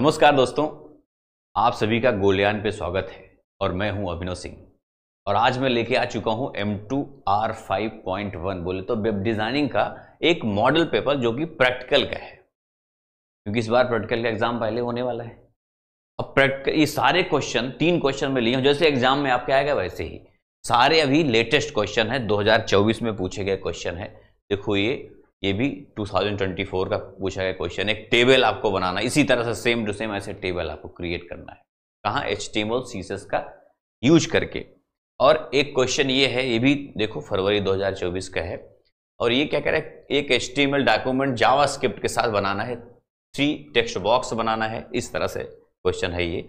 नमस्कार दोस्तों आप सभी का गोलियान पे स्वागत है और मैं हूं अभिनव सिंह और आज मैं लेके आ चुका हूं M two R five point one बोले तो वेब डिज़ाइनिंग का एक मॉडल पेपर जो कि प्रैक्टिकल का है क्योंकि इस बार प्रैक्टिकल का एग्जाम पहले होने वाला है अब प्रैक्टिकल ये सारे क्वेश्चन तीन क्वेश्चन में लिए हूँ जैसे एग्जाम में आपके आएगा वैसे ही सारे अभी लेटेस्ट क्वेश्चन है 2024 में पूछे गए क्वेश्चन है देखो ये ये भी 2024 का पूछा गया क्वेश्चन एक टेबल आपको बनाना इसी तरह से सेम टू सेम ऐसे टेबल आपको क्रिएट करना है कहाँ एच टी का यूज करके और एक क्वेश्चन ये है ये भी देखो फरवरी 2024 का है और ये क्या कह रहा है एक एच टी डॉक्यूमेंट जावा के साथ बनाना है थ्री टेक्स्ट बॉक्स बनाना है इस तरह से क्वेश्चन है ये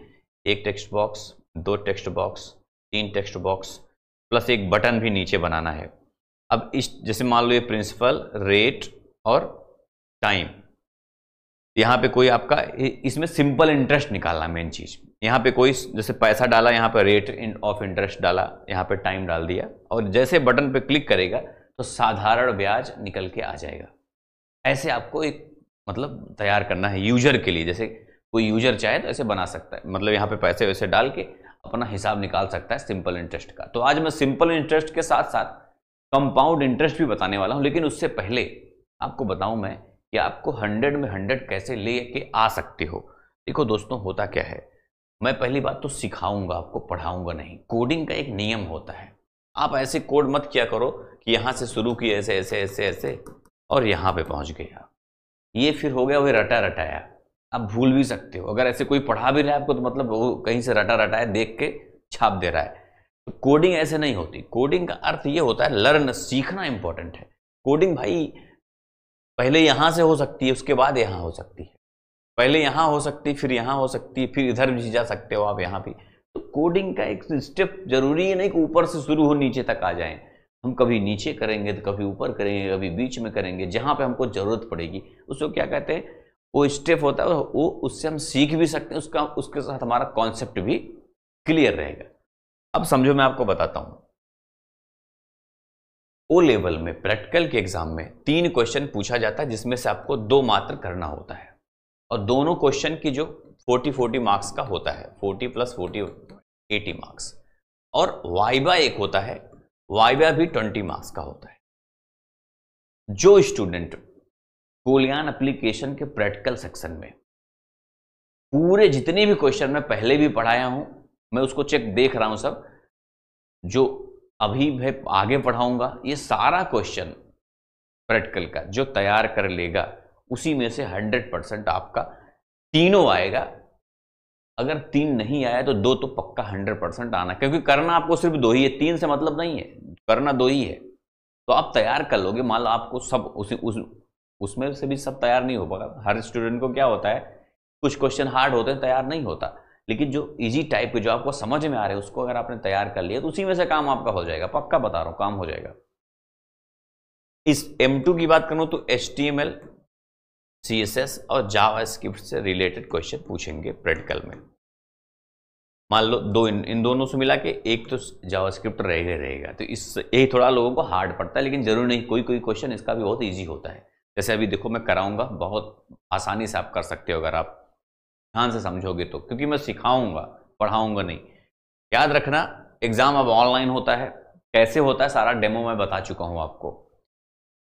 एक टेक्स्ट बॉक्स दो टेक्स्ट बॉक्स तीन टेक्स्ट बॉक्स प्लस एक बटन भी नीचे बनाना है अब इस जैसे मान लो ये प्रिंसिपल रेट और टाइम यहाँ पे कोई आपका इसमें सिंपल इंटरेस्ट निकालना मेन चीज़ यहाँ पे कोई जैसे पैसा डाला यहाँ पे रेट ऑफ इंटरेस्ट डाला यहाँ पे टाइम डाल दिया और जैसे बटन पे क्लिक करेगा तो साधारण ब्याज निकल के आ जाएगा ऐसे आपको एक मतलब तैयार करना है यूजर के लिए जैसे कोई यूजर चाहे तो ऐसे बना सकता है मतलब यहाँ पे पैसे वैसे डाल के अपना हिसाब निकाल सकता है सिंपल इंटरेस्ट का तो आज मैं सिंपल इंटरेस्ट के साथ साथ कंपाउंड इंटरेस्ट भी बताने वाला हूँ लेकिन उससे पहले आपको बताऊँ मैं कि आपको हंड्रेड में हंड्रेड कैसे ले के आ सकते हो देखो दोस्तों होता क्या है मैं पहली बात तो सिखाऊंगा आपको पढ़ाऊंगा नहीं कोडिंग का एक नियम होता है आप ऐसे कोड मत किया करो कि यहाँ से शुरू किए ऐसे ऐसे ऐसे ऐसे और यहाँ पे पहुँच गए ये फिर हो गया वही रटा रटाया आप भूल भी सकते हो अगर ऐसे कोई पढ़ा भी रहा है आपको तो मतलब वो कहीं से रटा रटाया देख के छाप दे रहा है कोडिंग ऐसे नहीं होती कोडिंग का अर्थ ये होता है लर्न सीखना इंपॉर्टेंट है कोडिंग भाई पहले यहाँ से हो सकती है उसके बाद यहाँ हो सकती है पहले यहाँ हो सकती फिर यहाँ हो सकती फिर इधर भी जा सकते हो आप यहाँ भी तो कोडिंग का एक स्टेप जरूरी है नहीं कि ऊपर से शुरू हो नीचे तक आ जाए हम कभी नीचे करेंगे तो कभी ऊपर करेंगे कभी बीच में करेंगे जहाँ पे हमको ज़रूरत पड़ेगी उसको क्या कहते हैं वो स्टेप होता है वो उससे हम सीख भी सकते हैं उसका उसके साथ हमारा कॉन्सेप्ट भी क्लियर रहेगा अब समझो मैं आपको बताता हूं ओ लेवल में प्रैक्टिकल के एग्जाम में तीन क्वेश्चन पूछा जाता है जिसमें से आपको दो मात्र करना होता है और दोनों क्वेश्चन की जो 40 40 मार्क्स का होता है 40 प्लस 40 80 मार्क्स और वाइबा एक होता है वाइबा भी 20 मार्क्स का होता है जो स्टूडेंट कोलियान एप्लीकेशन के प्रैक्टिकल सेक्शन में पूरे जितने भी क्वेश्चन मैं पहले भी पढ़ाया हूं मैं उसको चेक देख रहा हूं सब जो अभी मैं आगे पढ़ाऊंगा ये सारा क्वेश्चन प्रैक्टिकल का जो तैयार कर लेगा उसी में से हंड्रेड परसेंट आपका तीनों आएगा अगर तीन नहीं आया तो दो तो पक्का हंड्रेड परसेंट आना क्योंकि करना आपको सिर्फ दो ही है तीन से मतलब नहीं है करना दो ही है तो आप तैयार कर लोगे मान लो आपको सब उसी उस उसमें से भी सब तैयार नहीं हो पाएगा हर स्टूडेंट को क्या होता है कुछ क्वेश्चन हार्ड होते हैं तैयार नहीं होता लेकिन जो इजी टाइप के जो आपको समझ में आ रहे हैं उसको अगर आपने तैयार कर लिया तो उसी में से काम आपका हो जाएगा पक्का बता रहा हूं काम हो जाएगा इस M2 की बात करूं तो एच टी और जावा से रिलेटेड क्वेश्चन पूछेंगे प्रैक्टिकल में मान लो दो इन इन दोनों से मिला के एक तो जावा स्क्रिप्ट रहेगा रहेगा तो इस यही थोड़ा लोगों को हार्ड पड़ता है लेकिन जरूर नहीं कोई कोई क्वेश्चन इसका भी बहुत ईजी होता है जैसे अभी देखो मैं कराऊंगा बहुत आसानी से आप कर सकते हो अगर आप ध्यान से समझोगे तो क्योंकि मैं सिखाऊंगा पढ़ाऊंगा नहीं याद रखना एग्ज़ाम अब ऑनलाइन होता है कैसे होता है सारा डेमो मैं बता चुका हूं आपको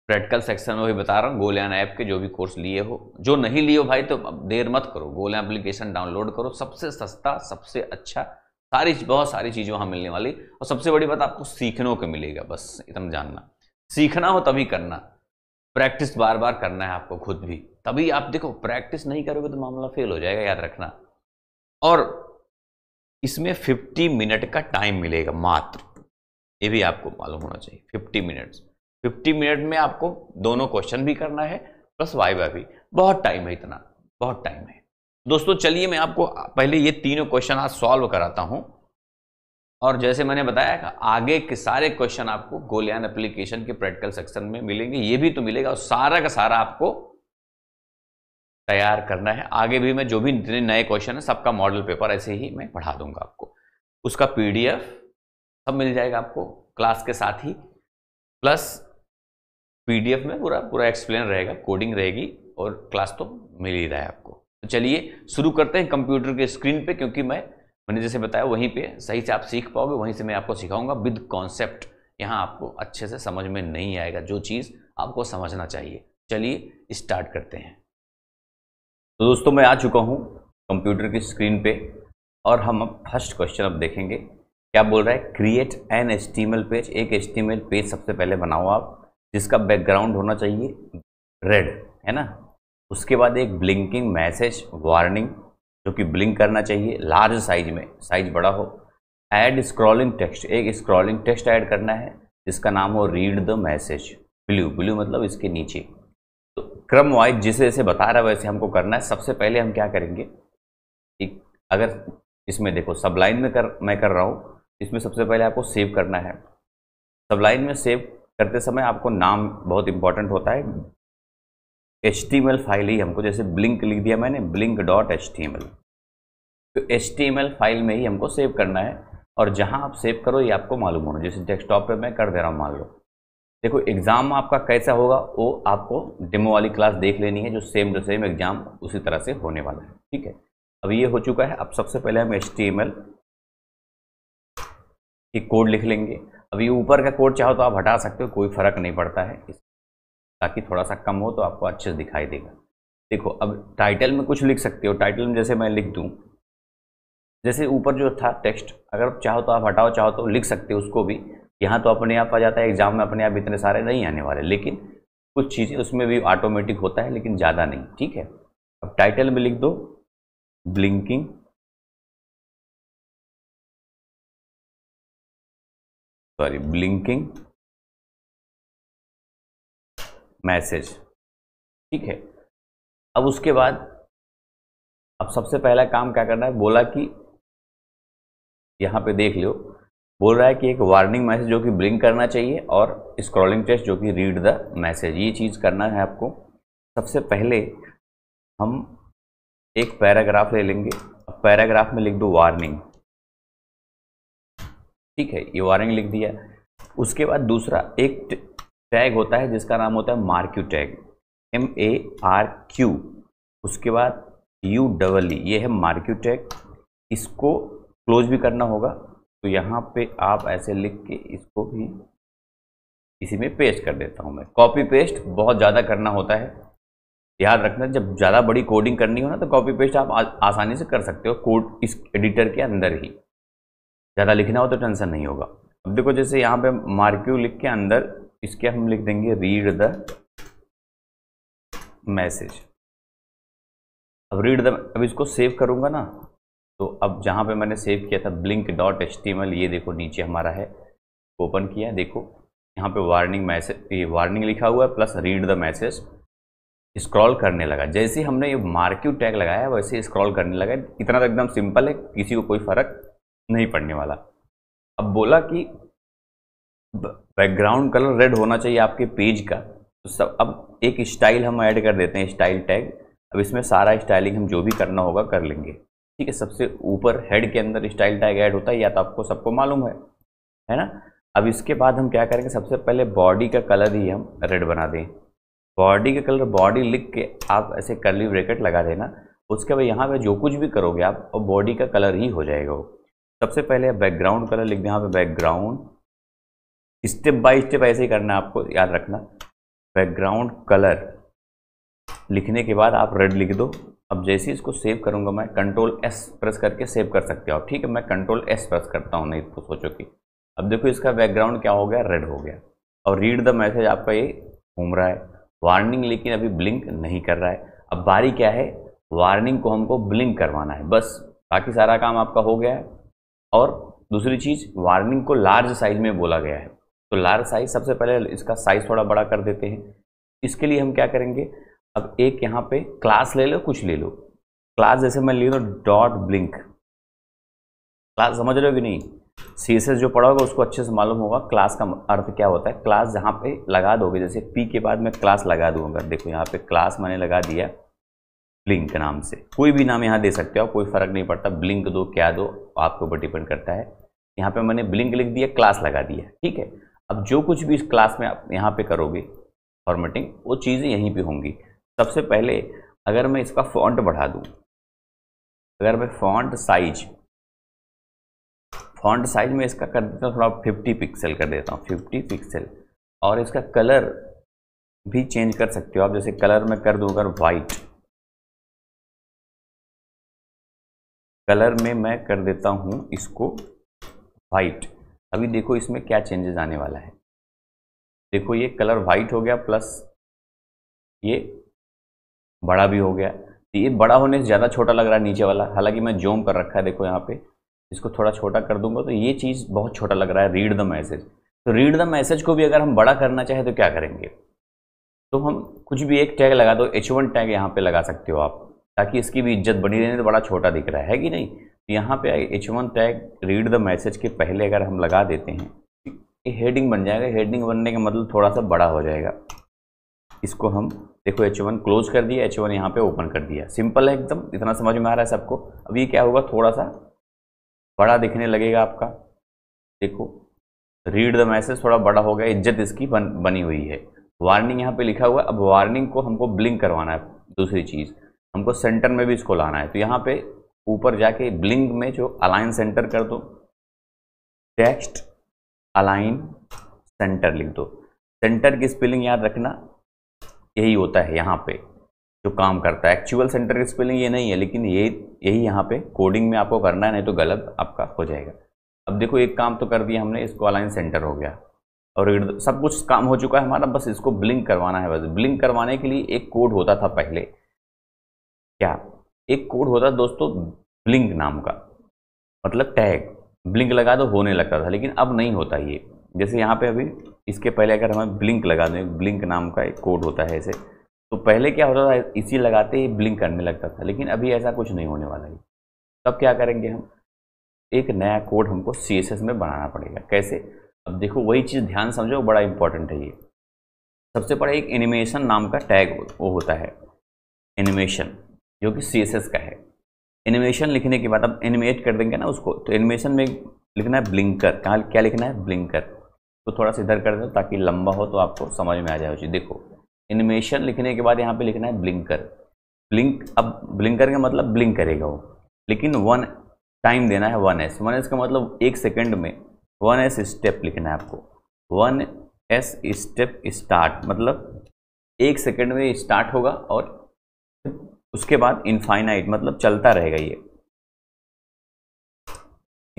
प्रैक्टिकल सेक्शन में भी बता रहा हूँ गोलियान ऐप के जो भी कोर्स लिए हो जो नहीं लिए हो भाई तो देर मत करो गोलियान एप्लीकेशन डाउनलोड करो सबसे सस्ता सबसे अच्छा सारी बहुत सारी चीज़ वहाँ मिलने वाली और सबसे बड़ी बात आपको सीखने को मिलेगा बस इतना जानना सीखना हो तभी करना प्रैक्टिस बार बार करना है आपको खुद भी तभी आप देखो प्रैक्टिस नहीं करोगे तो मामला फेल हो जाएगा याद रखना और इसमें 50 मिनट का टाइम मिलेगा मात्र ये भी आपको मालूम होना चाहिए 50 मिनट्स 50 मिनट में आपको दोनों क्वेश्चन भी करना है प्लस वाइवा भी बहुत टाइम है इतना बहुत टाइम है दोस्तों चलिए मैं आपको पहले ये तीनों क्वेश्चन आज सॉल्व कराता हूँ और जैसे मैंने बताया कि आगे के सारे क्वेश्चन आपको गोलियान एप्लीकेशन के प्रैक्टिकल सेक्शन में मिलेंगे ये भी तो मिलेगा और सारा का सारा आपको तैयार करना है आगे भी मैं जो भी जितने नए क्वेश्चन है सबका मॉडल पेपर ऐसे ही मैं पढ़ा दूंगा आपको उसका पीडीएफ सब मिल जाएगा आपको क्लास के साथ ही प्लस पीडीएफ में पूरा पूरा एक्सप्लेन रहेगा कोडिंग रहेगी और क्लास तो मिल ही रहा है आपको तो चलिए शुरू करते हैं कंप्यूटर के स्क्रीन पर क्योंकि मैं मैंने जैसे बताया वहीं पर सही से आप सीख पाओगे वहीं से मैं आपको सिखाऊंगा विद कॉन्सेप्ट यहाँ आपको अच्छे से समझ में नहीं आएगा जो चीज़ आपको समझना चाहिए चलिए स्टार्ट करते हैं तो दोस्तों मैं आ चुका हूँ कंप्यूटर की स्क्रीन पे और हम अब फर्स्ट क्वेश्चन अब देखेंगे क्या बोल रहा है क्रिएट एन एस पेज एक एस पेज सबसे पहले बनाओ आप जिसका बैकग्राउंड होना चाहिए रेड है ना उसके बाद एक ब्लिंकिंग मैसेज वार्निंग जो कि ब्लिंक करना चाहिए लार्ज साइज में साइज बड़ा हो ऐड स्क्रॉलिंग टेक्स्ट एक स्क्रॉलिंग टेक्स्ट ऐड करना है जिसका नाम हो read the message blue blue मतलब इसके नीचे क्रम वाइज जैसे जैसे बता रहा है वैसे हमको करना है सबसे पहले हम क्या करेंगे एक अगर इसमें देखो सब लाइन में कर मैं कर रहा हूँ इसमें सबसे पहले आपको सेव करना है सब लाइन में सेव करते समय आपको नाम बहुत इंपॉर्टेंट होता है एच फाइल ही हमको जैसे ब्लिंक लिख दिया मैंने ब्लिंक डॉट एच तो एच फाइल में ही हमको सेव करना है और जहाँ आप सेव करो ये आपको मालूम होना जैसे डेस्कटॉप पे मैं कर दे रहा हूँ मान लो देखो एग्ज़ाम आपका कैसा होगा वो आपको डेमो वाली क्लास देख लेनी है जो सेम टू सेम एग्ज़ाम उसी तरह से होने वाला है ठीक है अब ये हो चुका है अब सबसे पहले हम एच टी की कोड लिख लेंगे अब ये ऊपर का कोड चाहो तो आप हटा सकते हो कोई फ़र्क नहीं पड़ता है ताकि थोड़ा सा कम हो तो आपको अच्छे से दिखाई देगा देखो अब टाइटल में कुछ लिख सकते हो टाइटल में जैसे मैं लिख दूँ जैसे ऊपर जो था टेक्स्ट अगर आप चाहो तो आप हटाओ चाहो तो लिख सकते हो उसको भी यहाँ तो अपने आप आ जाता है एग्ज़ाम में अपने आप इतने सारे नहीं आने वाले लेकिन कुछ चीज़ें उसमें भी ऑटोमेटिक होता है लेकिन ज़्यादा नहीं ठीक है अब टाइटल में लिख दो ब्लिंकिंग सॉरी ब्लिंकिंग मैसेज ठीक है अब उसके बाद अब सबसे पहला काम क्या करना है बोला कि यहाँ पे देख लो बोल रहा है कि एक वार्निंग मैसेज जो कि ब्लिंक करना चाहिए और स्क्रॉलिंग टेस्ट जो कि रीड द मैसेज ये चीज़ करना है आपको सबसे पहले हम एक पैराग्राफ ले लेंगे पैराग्राफ में लिख दो वार्निंग ठीक है ये वार्निंग लिख दिया उसके बाद दूसरा एक टैग होता है जिसका नाम होता है marquee tag M A R Q उसके बाद यू डबल ई ये है मार्क्यू टैग इसको क्लोज भी करना होगा तो यहाँ पे आप ऐसे लिख के इसको भी इसी में पेस्ट कर देता हूँ मैं कॉपी पेस्ट बहुत ज़्यादा करना होता है याद रखना जब ज़्यादा बड़ी कोडिंग करनी हो ना तो कॉपी पेस्ट आप आ, आसानी से कर सकते हो कोड इस एडिटर के अंदर ही ज़्यादा लिखना हो तो टेंशन नहीं होगा अब देखो जैसे यहाँ पे मार्क्यू लिख के अंदर इसके हम लिख देंगे रीड द मैसेज अब रीड द अब इसको सेव करूँगा ना तो अब जहाँ पे मैंने सेव किया था ब्लिंक डॉट एच ये देखो नीचे हमारा है ओपन किया देखो यहाँ पे वार्निंग मैसेज ये वार्निंग लिखा हुआ है plus read the message scroll करने लगा जैसे हमने ये मार्क्यू टैग लगाया वैसे स्क्रॉल करने लगा इतना तो एकदम सिंपल है किसी को कोई फ़र्क नहीं पड़ने वाला अब बोला कि बैकग्राउंड कलर रेड होना चाहिए आपके पेज का तो सब अब एक स्टाइल हम ऐड कर देते हैं स्टाइल टैग अब इसमें सारा स्टाइलिंग हम जो भी करना होगा कर लेंगे ठीक है सबसे ऊपर हेड के अंदर स्टाइल टैग ऐड होता है या तो आपको सबको मालूम है है ना अब इसके बाद हम क्या करेंगे सबसे पहले बॉडी का कलर ही हम रेड बना दें बॉडी का कलर बॉडी लिख के आप ऐसे कर्ली ब्रेकेट लगा देना उसके बाद यहाँ पे जो कुछ भी करोगे आप और बॉडी का कलर ही हो जाएगा वो सबसे पहले बैकग्राउंड कलर लिख दें यहाँ पे बैकग्राउंड स्टेप बाय स्टेप ऐसे ही करना आपको याद रखना बैकग्राउंड कलर लिखने के बाद आप रेड लिख दो अब जैसे ही इसको सेव करूँगा मैं कंट्रोल एस प्रेस करके सेव कर सकते हो ठीक है मैं कंट्रोल एस प्रेस करता हूँ नहीं तो सोचो कि अब देखो इसका बैकग्राउंड क्या हो गया रेड हो गया और रीड द मैसेज आपका ये घूम रहा है वार्निंग लेकिन अभी ब्लिंक नहीं कर रहा है अब बारी क्या है वार्निंग को हमको ब्लिंक करवाना है बस बाकी सारा काम आपका हो गया है और दूसरी चीज़ वार्निंग को लार्ज साइज में बोला गया है तो लार्ज साइज सबसे पहले इसका साइज थोड़ा बड़ा कर देते हैं इसके लिए हम क्या करेंगे अब एक यहाँ पे क्लास ले लो कुछ ले लो क्लास जैसे मैं ले लो डॉट ब्लिंक क्लास समझ रहे हो कि नहीं सी जो पढ़ा होगा उसको अच्छे से मालूम होगा क्लास का अर्थ क्या होता है क्लास जहाँ पे लगा दोगे जैसे पी के बाद मैं क्लास लगा दूंगा देखो यहाँ पे क्लास मैंने लगा दिया ब्लिंक नाम से कोई भी नाम यहाँ दे सकते हो कोई फ़र्क नहीं पड़ता ब्लिंक दो क्या दो आपके ऊपर डिपेंड करता है यहाँ पे मैंने ब्लिंक लिख दिया क्लास लगा दिया ठीक है अब जो कुछ भी इस क्लास में आप यहाँ पे करोगे फॉर्मेटिंग वो चीज़ें यहीं पे होंगी सबसे पहले अगर मैं इसका फॉन्ट बढ़ा दूं अगर मैं फॉन्ट साइज फॉन्ट साइज में इसका कर देता हूँ थोड़ा 50 पिक्सल कर देता हूँ 50 पिक्सल और इसका कलर भी चेंज कर सकते हो आप जैसे कलर में कर दूँ अगर वाइट कलर में मैं कर देता हूँ इसको वाइट अभी देखो इसमें क्या चेंजेस आने वाला है देखो ये कलर वाइट हो गया प्लस ये बड़ा भी हो गया तो ये बड़ा होने से ज़्यादा छोटा लग रहा है नीचे वाला हालांकि मैं जोम कर रखा है देखो यहाँ पे इसको थोड़ा छोटा कर दूंगा तो ये चीज़ बहुत छोटा लग रहा है रीड द मैसेज तो रीड द मैसेज को भी अगर हम बड़ा करना चाहें तो क्या करेंगे तो हम कुछ भी एक टैग लगा दो एच वन टैग यहाँ पर लगा सकते हो आप ताकि इसकी भी इज्जत बनी रहने तो बड़ा छोटा दिख रहा है कि नहीं तो यहाँ पर H one tag read the message के पहले अगर हम लगा देते हैं ये हेडिंग बन जाएगा हेडिंग बनने का मतलब थोड़ा सा बड़ा हो जाएगा इसको हम देखो एच वन क्लोज कर दिया एच वन यहाँ पर ओपन कर दिया सिंपल है एकदम इतना समझ में आ रहा है सबको अब ये क्या होगा थोड़ा सा बड़ा दिखने लगेगा आपका देखो रीड द मैसेज थोड़ा बड़ा हो गया इज्जत इसकी बन बनी हुई है वार्निंग यहाँ पे लिखा हुआ है अब वार्निंग को हमको ब्लिंक करवाना है दूसरी चीज़ हमको सेंटर में भी इसको लाना है तो यहाँ पे ऊपर जाके ब्लिंक में जो अलाइन सेंटर कर दो टेक्स्ट अलाइन सेंटर लिख दो सेंटर की स्पेलिंग याद रखना यही होता है यहाँ पे जो काम करता है एक्चुअल सेंटर की स्पेलिंग ये नहीं है लेकिन ये यही यहाँ पे कोडिंग में आपको करना है नहीं तो गलत आपका हो जाएगा अब देखो एक काम तो कर दिया हमने इसको अलाइन सेंटर हो गया और सब कुछ काम हो चुका है हमारा बस इसको ब्लिंक करवाना है बस ब्लिंक करवाने के लिए एक कोड होता था पहले क्या एक कोड होता दोस्तों ब्लिंक नाम का मतलब टैग ब्लिंक लगा तो होने लगता था लेकिन अब नहीं होता ये जैसे यहाँ पे अभी इसके पहले अगर हमें ब्लिंक लगा दें ब्लिंक नाम का एक कोड होता है ऐसे तो पहले क्या होता था इसी लगाते ही ब्लिंक करने लगता था लेकिन अभी ऐसा कुछ नहीं होने वाला है तब क्या करेंगे हम एक नया कोड हमको सी में बनाना पड़ेगा कैसे अब देखो वही चीज़ ध्यान समझो बड़ा इंपॉर्टेंट है ये सबसे बड़ा एक एनिमेशन नाम का टैग वो होता है एनिमेशन जो कि सी का है एनिमेशन लिखने के बाद अब एनिमेट कर देंगे ना उसको तो एनिमेशन में लिखना है ब्लिंकर कहाँ क्या लिखना है ब्लिंकर तो थोड़ा सा इधर कर दो ताकि लंबा हो तो आपको समझ में आ जाए चीज़ देखो एनिमेशन लिखने के बाद यहाँ पे लिखना है ब्लिंकर ब्लिंक अब ब्लिंकर का मतलब ब्लिंक करेगा वो लेकिन वन टाइम देना है वन एस वन एस का मतलब एक सेकेंड में वन एस स्टेप लिखना है आपको वन एस स्टेप स्टार्ट मतलब एक सेकेंड में स्टार्ट होगा और उसके बाद इनफाइनाइट मतलब चलता रहेगा ये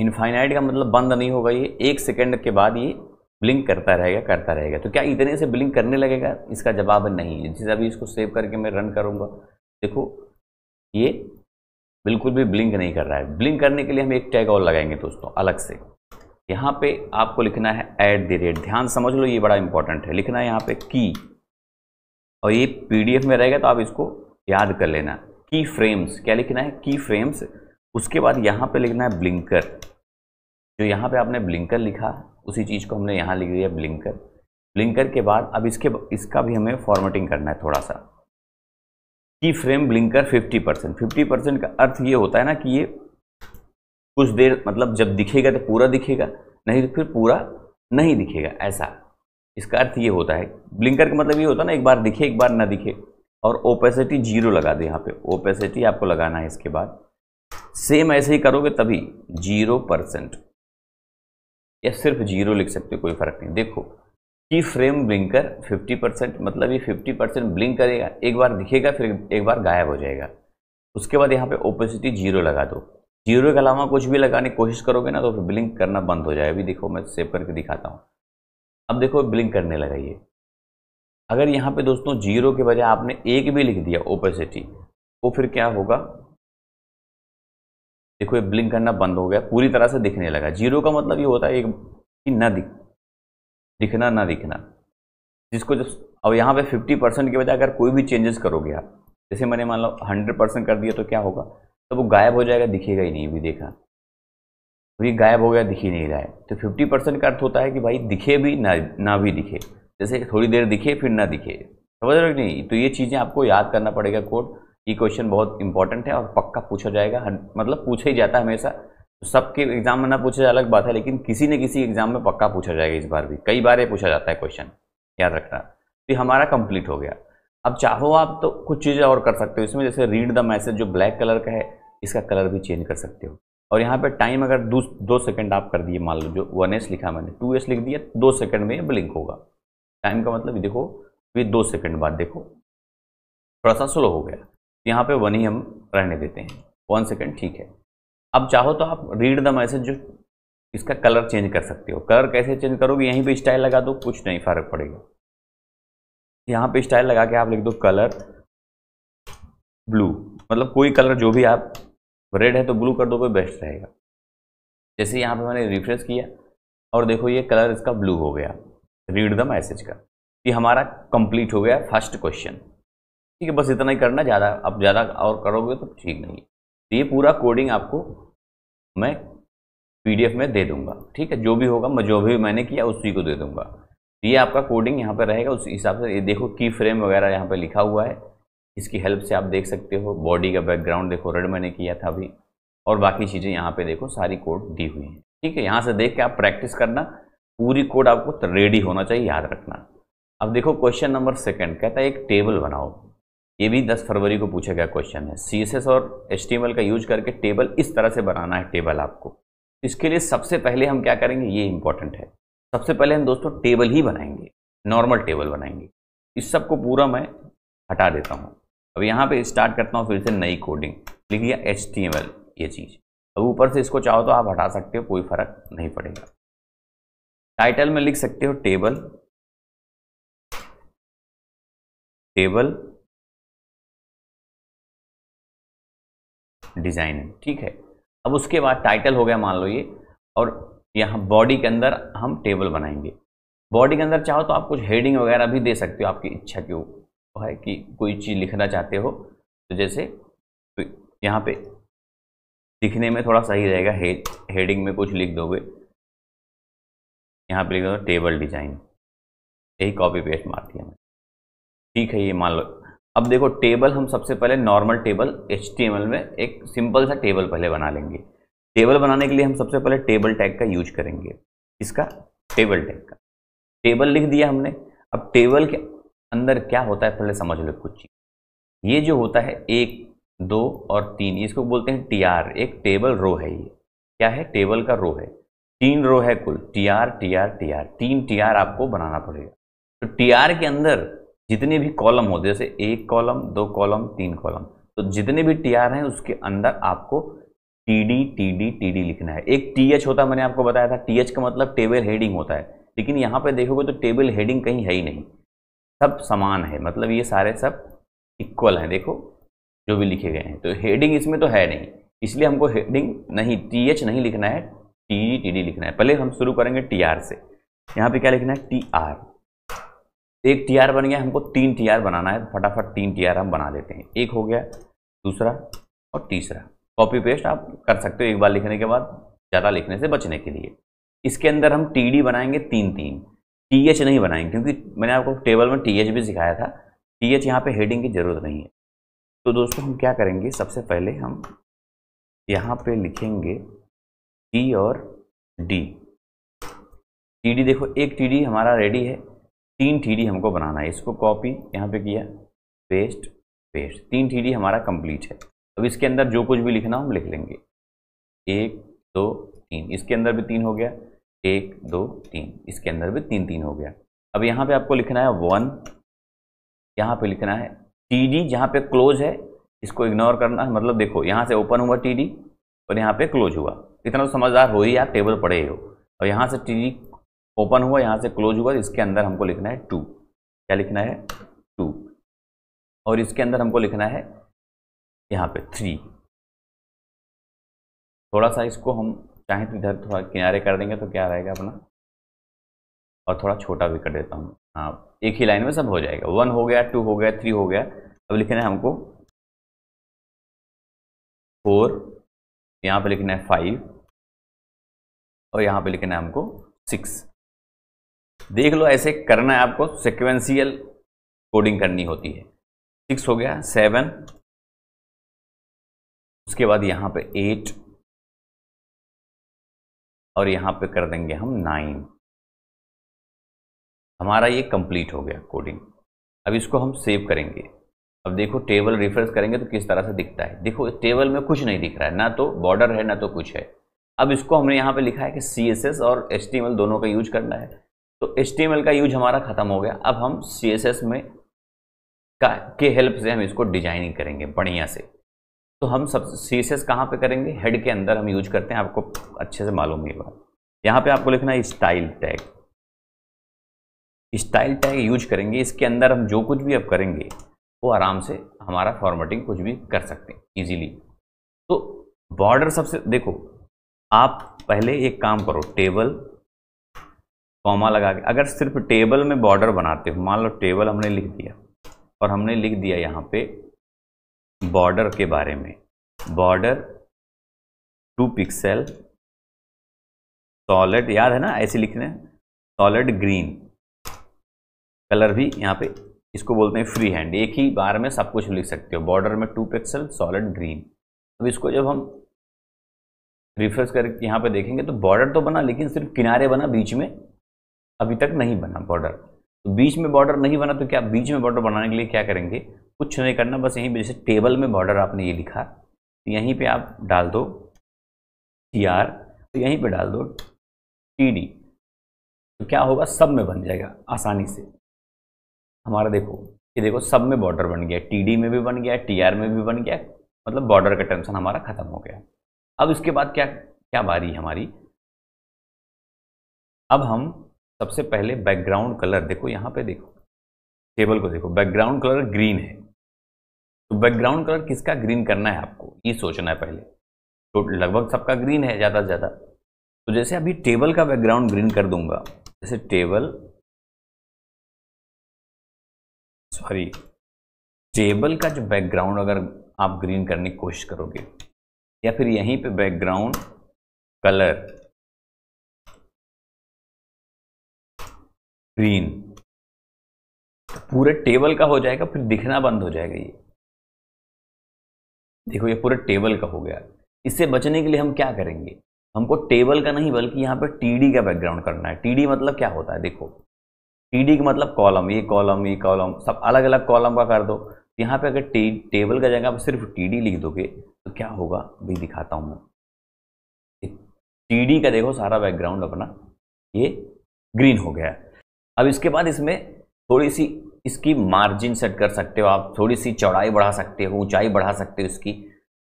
इनफाइनाइट का मतलब बंद नहीं होगा ये एक सेकेंड के बाद ये ब्लिंक करता रहेगा करता रहेगा तो क्या इतने से ब्लिंक करने लगेगा इसका जवाब नहीं है जैसे अभी इसको सेव करके मैं रन करूँगा देखो ये बिल्कुल भी ब्लिंक नहीं कर रहा है ब्लिंक करने के लिए हम एक टैग और लगाएंगे दोस्तों अलग से यहाँ पे आपको लिखना है ऐट द रेट ध्यान समझ लो ये बड़ा इंपॉर्टेंट है लिखना है यहाँ पे की और ये पीडीएफ में रहेगा तो आप इसको याद कर लेना की फ्रेम्स क्या लिखना है की फ्रेम्स उसके बाद यहाँ पे लिखना है ब्लिंकर जो यहाँ पे आपने ब्लिंकर लिखा उसी चीज़ को हमने यहाँ लिख दिया ब्लिंकर ब्लिंकर के बाद अब इसके इसका भी हमें फॉर्मेटिंग करना है थोड़ा सा की frame blinker 50 percent fifty percent का अर्थ ये होता है ना कि ये कुछ देर मतलब जब दिखेगा तो पूरा दिखेगा नहीं तो फिर पूरा नहीं दिखेगा ऐसा इसका अर्थ ये होता है ब्लिंकर का मतलब ये होता है ना एक बार दिखे एक बार ना दिखे और ओपेसिटी जीरो लगा दे यहाँ पे ओपेसिटी आपको लगाना है इसके बाद सेम ऐसे ही करोगे तभी जीरो परसेंट या सिर्फ जीरो लिख सकते हो कोई फ़र्क नहीं देखो की फ्रेम ब्लिंकर 50 परसेंट मतलब ये 50 परसेंट ब्लिंक करेगा एक बार दिखेगा फिर एक बार गायब हो जाएगा उसके बाद यहाँ पे ओपेसिटी जीरो लगा दो जीरो के अलावा कुछ भी लगाने की कोशिश करोगे ना तो फिर ब्लिंक करना बंद हो जाए अभी देखो मैं सेव करके दिखाता हूँ अब देखो ब्लिंक करने लगा ये अगर यहाँ पे दोस्तों जीरो के बजाय आपने एक भी लिख दिया ओपेसिटी वो तो फिर क्या होगा देखो ये ब्लिंक करना बंद हो गया पूरी तरह से दिखने लगा जीरो का मतलब ये होता है एक कि ना दिख दिखना ना दिखना जिसको जब अब यहाँ पे 50 परसेंट के बजाय अगर कोई भी चेंजेस करोगे आप जैसे मैंने मान लो 100 परसेंट कर दिया तो क्या होगा तो वो गायब हो जाएगा दिखेगा ही नहीं भी देखा तो गायब हो गया दिख ही नहीं रहा है तो फिफ्टी परसेंट का अर्थ होता है कि भाई दिखे भी ना ना भी दिखे जैसे थोड़ी देर दिखे फिर ना दिखे समझ रहे नहीं तो ये चीज़ें आपको याद करना पड़ेगा कोर्ट ये क्वेश्चन बहुत इंपॉर्टेंट है और पक्का पूछा जाएगा मतलब पूछा ही जाता है हमेशा सबके एग्जाम में ना पूछा जाए अलग बात है लेकिन किसी न किसी एग्जाम में पक्का पूछा जाएगा इस बार भी कई बार ये पूछा जाता है क्वेश्चन याद रखना तो हमारा कंप्लीट हो गया अब चाहो आप तो कुछ चीज़ें और कर सकते हो इसमें जैसे रीड द मैसेज जो ब्लैक कलर का है इसका कलर भी चेंज कर सकते हो और यहाँ पे टाइम अगर दो दो सेकेंड आप कर दिए मान लो जो वन एस लिखा मैंने टू एस लिख दिया दो सेकेंड में ये ब्लिंक होगा टाइम का मतलब देखो ये दो सेकेंड बाद देखो थोड़ा सा स्लो हो गया यहाँ पे वन ही हम रहने देते हैं वन सेकेंड ठीक है अब चाहो तो आप रीड द मैसेज जो इसका कलर चेंज कर सकते हो कलर कैसे चेंज करोगे यहीं पे स्टाइल लगा दो कुछ नहीं फ़र्क पड़ेगा यहाँ पे स्टाइल लगा के आप लिख दो कलर ब्लू मतलब कोई कलर जो भी आप रेड है तो ब्लू कर दो कोई बेस्ट रहेगा जैसे यहाँ पे मैंने रिफ्रेश किया और देखो ये कलर इसका ब्लू हो गया रीड द मैसेज का ये हमारा कंप्लीट हो गया फर्स्ट क्वेश्चन ठीक है बस इतना ही करना ज़्यादा आप ज़्यादा और करोगे तो ठीक नहीं तो ये पूरा कोडिंग आपको मैं पीडीएफ में दे दूंगा ठीक है जो भी होगा मैं जो भी मैंने किया उसी को दे दूंगा तो ये आपका कोडिंग यहाँ पर रहेगा उस हिसाब से ये देखो की फ्रेम वगैरह यहाँ पर लिखा हुआ है इसकी हेल्प से आप देख सकते हो बॉडी का बैकग्राउंड देखो रेड मैंने किया था अभी और बाकी चीज़ें यहाँ पे देखो सारी कोड दी हुई है ठीक है यहाँ से देख के आप प्रैक्टिस करना पूरी कोड आपको रेडी होना चाहिए याद रखना अब देखो क्वेश्चन नंबर सेकंड कहता है एक टेबल बनाओ ये भी 10 फरवरी को पूछा गया क्वेश्चन है सी और एच का यूज करके टेबल इस तरह से बनाना है टेबल आपको इसके लिए सबसे पहले हम क्या करेंगे ये इंपॉर्टेंट है सबसे पहले हम दोस्तों टेबल ही बनाएंगे नॉर्मल टेबल बनाएंगे इस सब को पूरा मैं हटा देता हूँ अब यहाँ पे स्टार्ट करता हूँ फिर से नई कोडिंग लिख दिया एच ये चीज़ अब ऊपर से इसको चाहो तो आप हटा सकते हो कोई फर्क नहीं पड़ेगा टाइटल में लिख सकते हो टेबल टेबल डिज़ाइन है ठीक है अब उसके बाद टाइटल हो गया मान लो ये और यहाँ बॉडी के अंदर हम टेबल बनाएंगे बॉडी के अंदर चाहो तो आप कुछ हेडिंग वगैरह भी दे सकते हो आपकी इच्छा के ऊपर है कि कोई चीज़ लिखना चाहते हो तो जैसे तो यहाँ पे दिखने में थोड़ा सही रहेगा हे, हेडिंग में कुछ लिख दोगे यहाँ पे लिख दो टेबल डिजाइन यही कॉपी पेस्ट मार दिया ठीक है ये मान लो अब देखो टेबल हम सबसे पहले नॉर्मल टेबल एच में एक सिंपल सा टेबल पहले बना लेंगे टेबल बनाने के लिए हम सबसे पहले टेबल टैग का यूज करेंगे इसका टेबल टैग का टेबल लिख दिया हमने अब टेबल के अंदर क्या होता है पहले समझ लो कुछ चीज़ ये जो होता है एक दो और तीन इसको बोलते हैं टी आर एक टेबल रो है ये क्या है टेबल का रो है तीन रो है कुल T R T R T R तीन टी आर आपको बनाना पड़ेगा तो टी आर के अंदर जितने भी कॉलम होते जैसे एक कॉलम दो कॉलम तीन कॉलम तो जितने भी टी आर हैं उसके अंदर आपको T D T D T D लिखना है एक टी एच होता मैंने आपको बताया था टी एच का मतलब टेबल हेडिंग होता है लेकिन यहाँ पर देखोगे तो टेबल हेडिंग कहीं है ही नहीं सब समान है मतलब ये सारे सब इक्वल हैं देखो जो भी लिखे गए हैं तो हेडिंग इसमें तो है नहीं इसलिए हमको हेडिंग नहीं टी एच नहीं लिखना है टी डी टी डी लिखना है पहले हम शुरू करेंगे टी आर से यहाँ पे क्या लिखना है टी आर एक टी बन गया हमको तीन टी बनाना है तो फटाफट तीन टी हम बना देते हैं एक हो गया दूसरा और तीसरा कॉपी पेस्ट आप कर सकते हो एक बार लिखने के बाद ज़्यादा लिखने से बचने के लिए इसके अंदर हम टी डी बनाएंगे तीन तीन टी एच नहीं बनाएंगे क्योंकि मैंने आपको टेबल में टी एच भी सिखाया था टी एच यहाँ पर हेडिंग की ज़रूरत नहीं है तो दोस्तों हम क्या करेंगे सबसे पहले हम यहाँ पे लिखेंगे टी और डी टी डी देखो एक टी डी हमारा रेडी है तीन थ्री हमको बनाना है इसको कॉपी यहाँ पे किया पेस्ट पेस्ट तीन थ्री हमारा कंप्लीट है अब इसके अंदर जो कुछ भी लिखना हम लिख लेंगे एक दो तीन इसके अंदर भी तीन हो गया एक दो तीन इसके अंदर भी तीन तीन हो गया अब यहाँ पे आपको लिखना है वन यहाँ पे लिखना है टी डी जहाँ पे क्लोज है इसको इग्नोर करना है मतलब देखो यहाँ से ओपन हुआ टी डी और यहाँ पे क्लोज हुआ इतना तो समझदार हो ही आप टेबल पढ़े हो और यहाँ से टी डी ओपन हुआ यहाँ से क्लोज हुआ तो इसके अंदर हमको लिखना है टू क्या लिखना है टू और इसके अंदर हमको लिखना है यहाँ पे थ्री थोड़ा सा इसको हम चाहें तो इधर थोड़ा किनारे कर देंगे तो क्या रहेगा अपना और थोड़ा छोटा भी कर देता हूँ हाँ एक ही लाइन में सब हो जाएगा वन हो गया टू हो गया थ्री हो गया अब लिखना है हमको फोर यहाँ पे लिखना है फाइव और यहाँ पे लिखना है हमको सिक्स देख लो ऐसे करना है आपको सिक्वेंसियल कोडिंग करनी होती है सिक्स हो गया सेवन उसके बाद यहां पे एट और यहां पे कर देंगे हम नाइन हमारा ये कंप्लीट हो गया कोडिंग अब इसको हम सेव करेंगे अब देखो टेबल रिफ्रेश करेंगे तो किस तरह से दिखता है देखो टेबल में कुछ नहीं दिख रहा है ना तो बॉर्डर है ना तो कुछ है अब इसको हमने यहां पे लिखा है कि सी और एस दोनों का यूज करना है तो एच का यूज हमारा ख़त्म हो गया अब हम सी में का के हेल्प से हम इसको डिजाइनिंग करेंगे बढ़िया से तो हम सब सी एस एस कहाँ पर करेंगे हेड के अंदर हम यूज करते हैं आपको अच्छे से मालूम ये बात यहाँ पे आपको लिखना है style tag style tag use करेंगे इसके अंदर हम जो कुछ भी अब करेंगे वो आराम से हमारा फॉर्मेटिंग कुछ भी कर सकते हैं इजीली तो बॉर्डर सबसे देखो आप पहले एक काम करो टेबल कॉमा लगा के अगर सिर्फ टेबल में बॉर्डर बनाते हो मान लो टेबल हमने लिख दिया और हमने लिख दिया यहाँ पे बॉर्डर के बारे में बॉर्डर टू पिक्सल सॉलिड याद है ना ऐसे लिखने सॉलिड ग्रीन कलर भी यहाँ पे इसको बोलते हैं फ्री हैंड एक ही बार में सब कुछ लिख सकते हो बॉर्डर में टू पिक्सल सॉलिड ग्रीन अब इसको जब हम रिफ्रेश करके यहाँ पे देखेंगे तो बॉर्डर तो बना लेकिन सिर्फ किनारे बना बीच में अभी तक नहीं बना बॉर्डर तो बीच में बॉर्डर नहीं बना तो क्या बीच में बॉर्डर बनाने के लिए क्या करेंगे कुछ नहीं करना बस यहीं पर जैसे टेबल में बॉर्डर आपने ये लिखा तो यहीं पे आप डाल दो टी आर तो यहीं पे डाल दो टी डी तो क्या होगा सब में बन जाएगा आसानी से हमारा देखो ये देखो सब में बॉर्डर बन गया टी में भी बन गया टी में भी बन गया मतलब बॉर्डर का टेंशन हमारा खत्म हो गया अब इसके बाद क्या क्या बारी है हमारी अब हम सबसे पहले बैकग्राउंड कलर देखो यहाँ पे देखो टेबल को देखो बैकग्राउंड कलर ग्रीन है तो बैकग्राउंड कलर किसका ग्रीन करना है आपको ये सोचना है पहले तो लगभग सबका ग्रीन है ज़्यादा ज़्यादा तो जैसे अभी टेबल का बैकग्राउंड ग्रीन कर दूंगा जैसे टेबल सॉरी टेबल का जो बैकग्राउंड अगर आप ग्रीन करने की कोशिश करोगे या फिर यहीं पे बैकग्राउंड कलर ग्रीन पूरे टेबल का हो जाएगा फिर दिखना बंद हो जाएगा ये देखो ये पूरे टेबल का हो गया इससे बचने के लिए हम क्या करेंगे हमको टेबल का नहीं बल्कि यहाँ पे टीडी का बैकग्राउंड करना है टीडी मतलब क्या होता है देखो टीडी का मतलब कॉलम ये कॉलम ये कॉलम सब अलग अलग कॉलम का कर दो यहाँ पे अगर टे, टेबल का जगह आप सिर्फ टीडी लिख दोगे तो क्या होगा अभी दिखाता हूँ मैं टीडी का देखो सारा बैकग्राउंड अपना ये ग्रीन हो गया है अब इसके बाद इसमें थोड़ी सी इसकी मार्जिन सेट कर सकते हो आप थोड़ी सी चौड़ाई बढ़ा सकते हो ऊंचाई बढ़ा सकते हो इसकी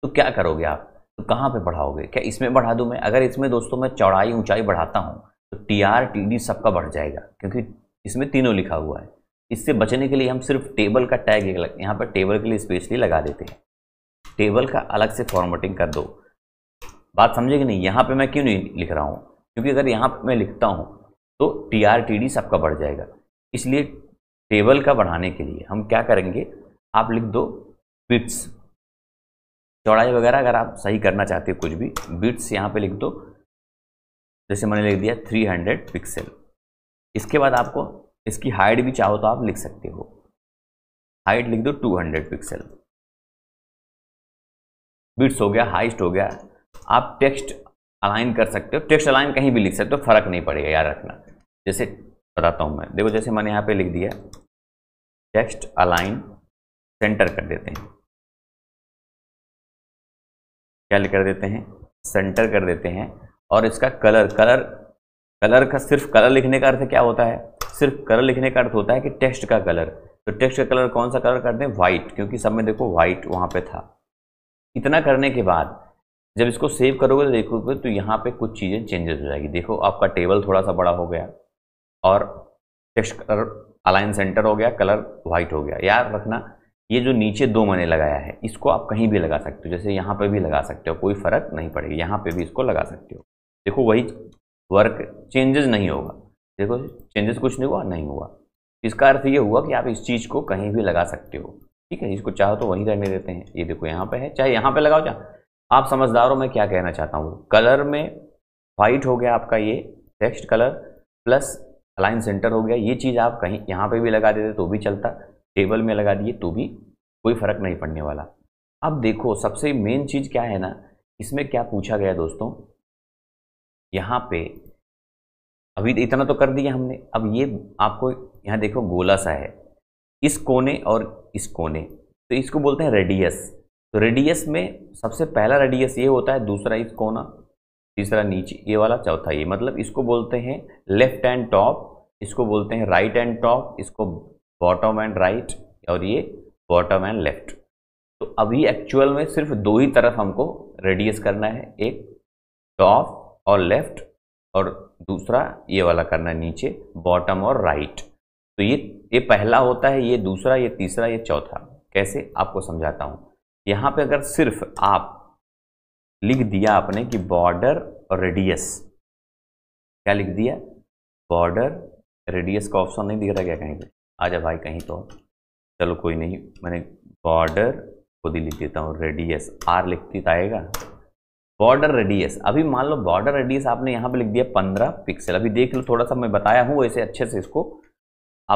तो क्या करोगे आप तो कहाँ पे बढ़ाओगे क्या इसमें बढ़ा दूँ मैं अगर इसमें दोस्तों मैं चौड़ाई ऊंचाई बढ़ाता हूँ तो टी आर टी डी सबका बढ़ जाएगा क्योंकि इसमें तीनों लिखा हुआ है इससे बचने के लिए हम सिर्फ टेबल का टैग एक यहाँ पर टेबल के लिए स्पेशली लगा देते हैं टेबल का अलग से फॉर्मेटिंग कर दो बात समझे कि नहीं यहाँ पर मैं क्यों नहीं लिख रहा हूँ क्योंकि अगर यहाँ पर मैं लिखता हूँ तो टी आर टी डी सबका बढ़ जाएगा इसलिए टेबल का बढ़ाने के लिए हम क्या करेंगे आप लिख दो बिट्स चौड़ाई वगैरह अगर आप सही करना चाहते हो कुछ भी बिट्स यहाँ पे लिख दो जैसे मैंने लिख दिया 300 पिक्सल इसके बाद आपको इसकी हाइट भी चाहो तो आप लिख सकते हो हाइट लिख दो 200 पिक्सल बिट्स हो गया हाइस्ट हो गया आप टेक्स्ट अलाइन कर सकते हो टेक्स्ट अलाइन कहीं भी लिख सकते हो फर्क नहीं पड़ेगा याद रखना जैसे बताता हूँ मैं देखो जैसे मैंने यहाँ पे लिख दिया टेक्स्ट अलाइन सेंटर कर देते हैं क्या कर देते हैं सेंटर कर देते हैं और इसका कलर कलर कलर का सिर्फ कलर लिखने का अर्थ क्या होता है सिर्फ कलर लिखने का अर्थ होता है कि टेक्स्ट का कलर तो टेक्स्ट का कलर कौन सा कलर कर दें व्हाइट क्योंकि सब में देखो वाइट वहाँ पे था इतना करने के बाद जब इसको सेव करोगे तो देखोगे तो यहाँ पे कुछ चीज़ें चेंजेस हो जाएगी देखो आपका टेबल थोड़ा सा बड़ा हो गया और टेक्स्ट कलर अलाइन सेंटर हो गया कलर वाइट हो गया याद रखना ये जो नीचे दो मैंने लगाया है इसको आप कहीं भी लगा सकते हो जैसे यहाँ पे भी लगा सकते हो कोई फ़र्क नहीं पड़ेगा यहाँ पर भी इसको लगा सकते हो देखो वही वर्क चेंजेस नहीं होगा देखो चेंजेस कुछ नहीं हुआ नहीं हुआ इसका अर्थ ये हुआ कि आप इस चीज़ को कहीं भी लगा सकते हो ठीक है इसको चाहो तो वहीं रहने देते हैं ये देखो यहाँ पे है चाहे यहाँ पे लगाओ चाहे आप समझदारों में क्या कहना चाहता हूँ कलर में वाइट हो गया आपका ये text colour plus align centre हो गया ये चीज़ आप कहीं यहाँ पे भी लगा देते तो भी चलता टेबल में लगा दिए तो भी कोई फ़र्क नहीं पड़ने वाला अब देखो सबसे मेन चीज़ क्या है ना इसमें क्या पूछा गया दोस्तों यहाँ पे अभी इतना तो कर दिया हमने अब ये आपको यहाँ देखो गोला सा है इस कोने और इस कोने तो इसको बोलते हैं रेडियस तो रेडियस में सबसे पहला रेडियस ये होता है दूसरा इस कोना तीसरा नीचे ये वाला चौथा ये मतलब इसको बोलते हैं लेफ्ट एंड टॉप इसको बोलते हैं राइट एंड टॉप इसको बॉटम एंड राइट और ये बॉटम एंड लेफ्ट तो अभी एक्चुअल में सिर्फ दो ही तरफ हमको रेडियस करना है एक टॉप और लेफ्ट और दूसरा ये वाला करना है नीचे बॉटम और राइट तो ये ये पहला होता है ये दूसरा ये तीसरा ये चौथा कैसे आपको समझाता हूँ यहाँ पे अगर सिर्फ आप लिख दिया आपने कि बॉर्डर और रेडियस क्या लिख दिया बॉर्डर रेडियस का ऑप्शन नहीं दिख रहा क्या कहीं पे आ जा भाई कहीं तो चलो कोई नहीं मैंने बॉर्डर खुद ही लिख देता हूँ रेडियस आर लिखती तो आएगा बॉर्डर रेडियस अभी मान लो बॉर्डर रेडियस आपने यहाँ पे लिख दिया पंद्रह पिक्सल अभी देख लो थोड़ा सा मैं बताया हूँ वैसे अच्छे से इसको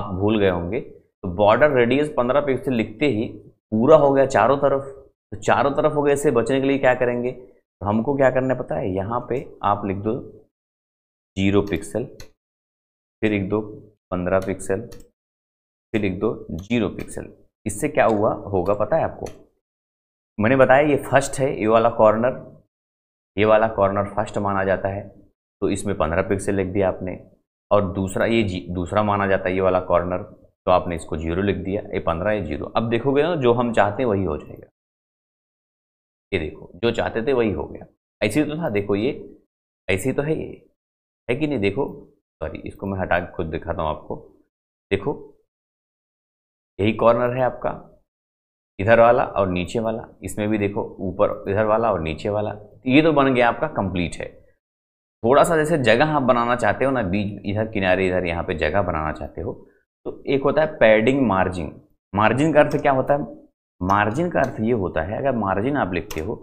आप भूल गए होंगे तो बॉर्डर रेडियस पंद्रह पिक्सल लिखते ही पूरा हो गया चारों तरफ तो चारों तरफ हो गए इससे बचने के लिए क्या करेंगे तो हमको क्या करना पता है यहाँ पे आप लिख दो जीरो पिक्सल फिर लिख दो पंद्रह पिक्सल फिर लिख दो जीरो पिक्सल इससे क्या हुआ होगा पता है आपको मैंने बताया ये फर्स्ट है ये वाला कॉर्नर ये वाला कॉर्नर फर्स्ट माना जाता है तो इसमें पंद्रह पिक्सल लिख दिया आपने और दूसरा ये जी दूसरा माना जाता है ये वाला कॉर्नर तो आपने इसको जीरो लिख दिया ये पंद्रह ये जीरो अब देखोगे ना जो हम चाहते हैं वही हो जाएगा ये देखो जो चाहते थे वही हो गया ऐसी तो था देखो ये ऐसी तो है ये है कि नहीं देखो सॉरी इसको मैं हटा के खुद दिखाता हूँ आपको देखो यही कॉर्नर है आपका इधर वाला और नीचे वाला इसमें भी देखो ऊपर इधर वाला और नीचे वाला ये तो बन गया आपका कंप्लीट है थोड़ा सा जैसे जगह आप बनाना चाहते हो ना बीच इधर किनारे इधर यहाँ पे जगह बनाना चाहते हो तो एक होता है पैडिंग मार्जिन मार्जिन का अर्थ क्या होता है मार्जिन का अर्थ ये होता है अगर मार्जिन आप लिखते हो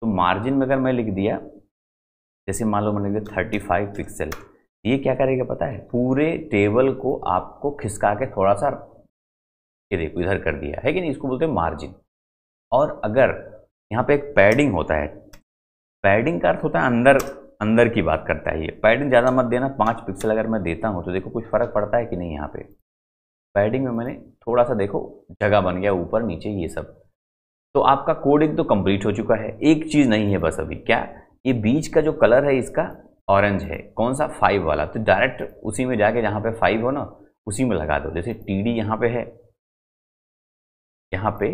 तो मार्जिन में अगर मैं लिख दिया जैसे मान लो मैंने लिख दिया थर्टी फाइव पिक्सल ये क्या करेगा पता है पूरे टेबल को आपको खिसका के थोड़ा सा ये देखो इधर कर दिया है कि नहीं इसको बोलते हैं मार्जिन और अगर यहाँ पे एक पैडिंग होता है पैडिंग का अर्थ होता है अंदर अंदर की बात करता है ये पैडिंग ज़्यादा मत देना पाँच पिक्सल अगर मैं देता हूँ तो देखो कुछ फ़र्क पड़ता है कि नहीं यहाँ पे पैडिंग में मैंने थोड़ा सा देखो जगह बन गया ऊपर नीचे ये सब तो आपका कोडिंग तो कंप्लीट हो चुका है एक चीज़ नहीं है बस अभी क्या ये बीच का जो कलर है इसका ऑरेंज है कौन सा फाइव वाला तो डायरेक्ट उसी में जाके जहाँ पे फाइव हो ना उसी में लगा दो जैसे टी डी यहाँ पर है यहाँ पे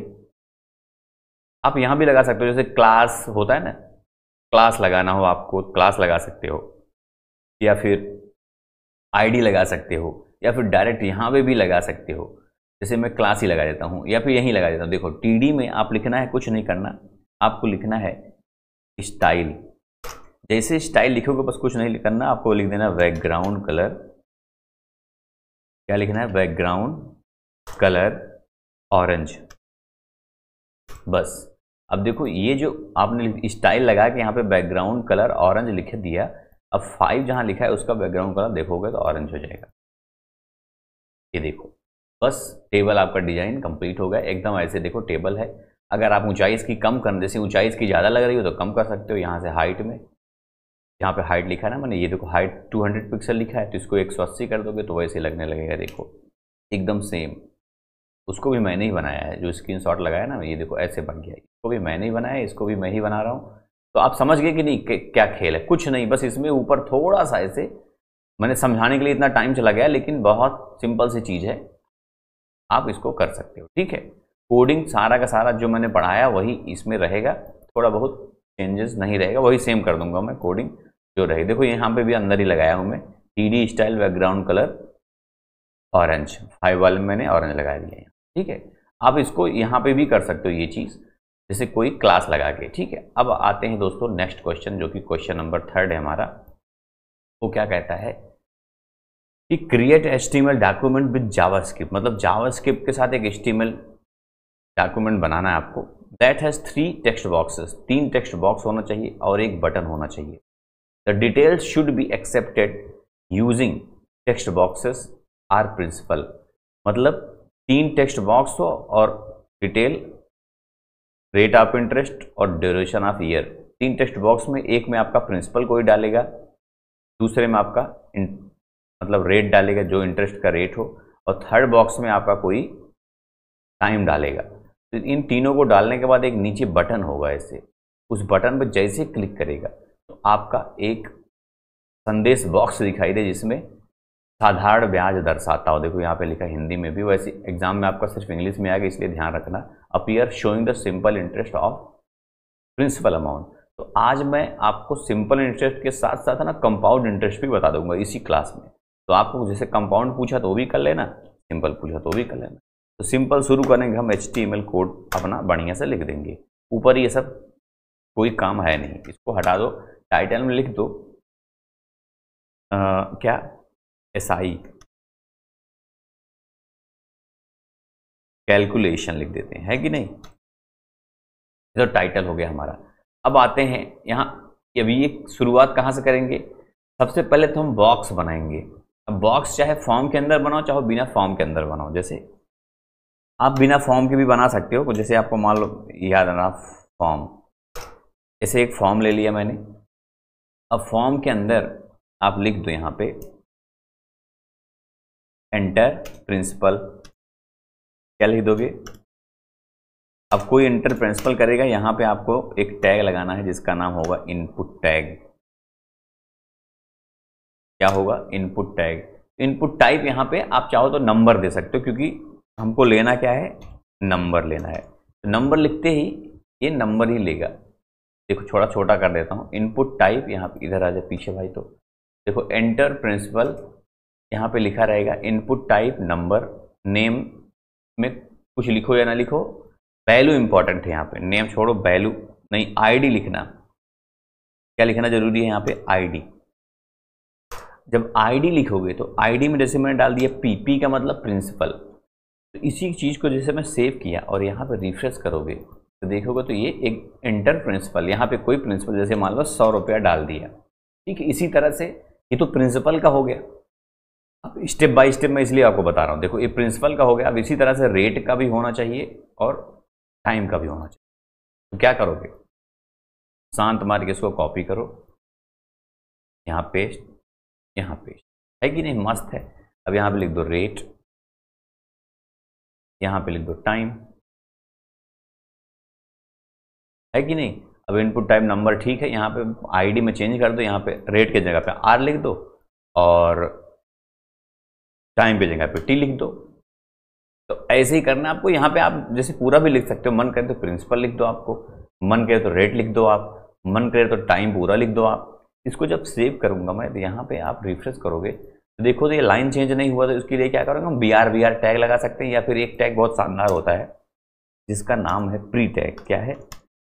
आप यहाँ भी लगा सकते हो जैसे क्लास होता है ना क्लास लगाना हो आपको क्लास लगा सकते हो या फिर आईडी लगा सकते हो या फिर डायरेक्ट यहाँ पे भी लगा सकते हो जैसे मैं क्लास ही लगा देता हूँ या फिर यहीं लगा देता हूँ देखो टी में आप लिखना है कुछ नहीं करना आपको लिखना है स्टाइल जैसे स्टाइल लिखोगे बस कुछ नहीं करना आपको लिख देना बैकग्राउंड कलर क्या लिखना है बैकग्राउंड कलर ऑरेंज बस अब देखो ये जो आपने स्टाइल लगा के यहाँ पे बैकग्राउंड कलर ऑरेंज लिख दिया अब फाइव जहाँ लिखा है उसका बैकग्राउंड कलर देखोगे तो ऑरेंज हो जाएगा ये देखो बस टेबल आपका डिजाइन कंप्लीट हो गया एकदम ऐसे देखो टेबल है अगर आप ऊंचाई इसकी कम कर जैसे ऊंचाई इसकी ज़्यादा लग रही हो तो कम कर सकते हो यहाँ से हाइट में यहाँ पे हाइट लिखा है ना मैंने ये देखो हाइट 200 पिक्सल लिखा है तो इसको 180 कर दोगे तो वैसे लगने लगेगा देखो एकदम सेम उसको भी मैंने ही बनाया है जो स्क्रीन शॉट लगाया ना ये देखो ऐसे बन गया इसको भी मैंने ही बनाया इसको भी मैं ही बना रहा हूँ तो आप समझ गए कि नहीं क्या खेल है कुछ नहीं बस इसमें ऊपर थोड़ा सा ऐसे मैंने समझाने के लिए इतना टाइम चला गया लेकिन बहुत सिंपल सी चीज़ है आप इसको कर सकते हो ठीक है कोडिंग सारा का सारा जो मैंने पढ़ाया वही इसमें रहेगा थोड़ा बहुत चेंजेस नहीं रहेगा वही सेम कर दूंगा मैं कोडिंग जो रहेगी देखो यहाँ पे भी अंदर ही लगाया हूँ मैं T style background colour orange five वाले मैंने ऑरेंज लगा दिया ठीक है आप इसको यहाँ पे भी कर सकते हो ये चीज़ जैसे कोई क्लास लगा के ठीक है अब आते हैं दोस्तों नेक्स्ट क्वेश्चन जो कि क्वेश्चन नंबर थर्ड है हमारा वो क्या कहता है कि create H document with Java मतलब जावा के साथ एक एच डॉक्यूमेंट बनाना है आपको that has three text boxes तीन टेक्स्ट बॉक्स होना चाहिए और एक बटन होना चाहिए the details should be accepted using text boxes are principal मतलब तीन टेक्स्ट बॉक्स हो और डिटेल रेट ऑफ इंटरेस्ट और ड्यूरेशन ऑफ ईयर तीन टेक्स्ट बॉक्स में एक में आपका प्रिंसिपल कोई डालेगा दूसरे में आपका मतलब रेट डालेगा जो इंटरेस्ट का रेट हो और थर्ड बॉक्स में आपका कोई टाइम डालेगा तो इन तीनों को डालने के बाद एक नीचे बटन होगा ऐसे उस बटन पर जैसे क्लिक करेगा तो आपका एक संदेश बॉक्स दिखाई दे जिसमें साधारण ब्याज दर्शाता हो देखो यहाँ पे लिखा हिंदी में भी वैसे एग्जाम में आपका सिर्फ इंग्लिश में आएगा इसलिए ध्यान रखना appear showing the simple interest of principal amount तो आज मैं आपको सिंपल इंटरेस्ट के साथ साथ ना कंपाउंड इंटरेस्ट भी बता दूंगा इसी क्लास में तो आपको जैसे कंपाउंड पूछा तो भी कर लेना सिंपल पूछा तो भी कर लेना तो सिंपल शुरू करेंगे हम एच कोड अपना बढ़िया से लिख देंगे ऊपर ये सब कोई काम है नहीं इसको हटा दो टाइटल में लिख दो आ, क्या एस आई कैलकुलेशन लिख देते हैं है कि नहीं तो टाइटल हो गया हमारा अब आते हैं यहाँ अभी ये शुरुआत कहाँ से करेंगे सबसे पहले तो हम बॉक्स बनाएंगे अब बॉक्स चाहे फॉर्म के अंदर बनाओ चाहे बिना फॉर्म के अंदर बनाओ जैसे आप बिना फॉर्म के भी बना सकते हो जैसे आपको मान लो याद आना फॉर्म ऐसे एक फॉर्म ले लिया मैंने अब फॉर्म के अंदर आप लिख दो यहाँ पे एंटर प्रिंसिपल क्या लिख दोगे अब कोई एंटर प्रिंसिपल करेगा यहाँ पे आपको एक टैग लगाना है जिसका नाम होगा इनपुट टैग क्या होगा इनपुट टैग इनपुट टाइप यहाँ पे आप चाहो तो नंबर दे सकते हो क्योंकि हमको लेना क्या है नंबर लेना है तो नंबर लिखते ही ये नंबर ही लेगा देखो छोटा छोटा कर देता हूँ इनपुट टाइप यहाँ पे इधर आ जाए पीछे भाई तो देखो एंटर प्रिंसिपल यहाँ पे लिखा रहेगा इनपुट टाइप नंबर नेम में कुछ लिखो या ना लिखो वैल्यू इंपॉर्टेंट है यहाँ पे नेम छोड़ो वैल्यू नहीं आईडी लिखना क्या लिखना जरूरी है यहाँ पे आईडी जब आईडी लिखोगे तो आईडी में जैसे मैंने डाल दिया पीपी का मतलब प्रिंसिपल तो इसी चीज़ को जैसे मैं सेव किया और यहाँ पर रिफ्रेश करोगे तो देखोगे तो ये एक इंटर प्रिंसिपल यहाँ पे कोई प्रिंसिपल जैसे मान लो सौ रुपया डाल दिया ठीक है इसी तरह से ये तो प्रिंसिपल का हो गया अब स्टेप बाय स्टेप मैं इसलिए आपको बता रहा हूँ देखो ये प्रिंसिपल का हो गया अब इसी तरह से रेट का भी होना चाहिए और टाइम का भी होना चाहिए तो क्या करोगे शांत मार के इसको कॉपी करो यहाँ पेस्ट यहाँ पे है कि नहीं मस्त है अब यहाँ पे लिख दो रेट यहाँ पे लिख दो टाइम है कि नहीं अब इनपुट टाइप नंबर ठीक है यहाँ पे आईडी में चेंज कर दो यहाँ पे रेट के जगह पे आर लिख दो और टाइम पे जगह पे टी लिख दो तो ऐसे ही करना आपको यहाँ पे आप जैसे पूरा भी लिख सकते हो मन करे तो प्रिंसिपल लिख दो आपको मन करे तो रेट लिख दो आप मन करे तो टाइम पूरा लिख दो आप इसको जब सेव करूँगा मैं तो यहाँ पे आप रिफ्रेश करोगे तो देखो तो ये लाइन चेंज नहीं हुआ तो उसके लिए क्या करूँगा हम B R B R tag लगा सकते हैं या फिर एक टैग बहुत शानदार होता है जिसका नाम है प्री टैग क्या है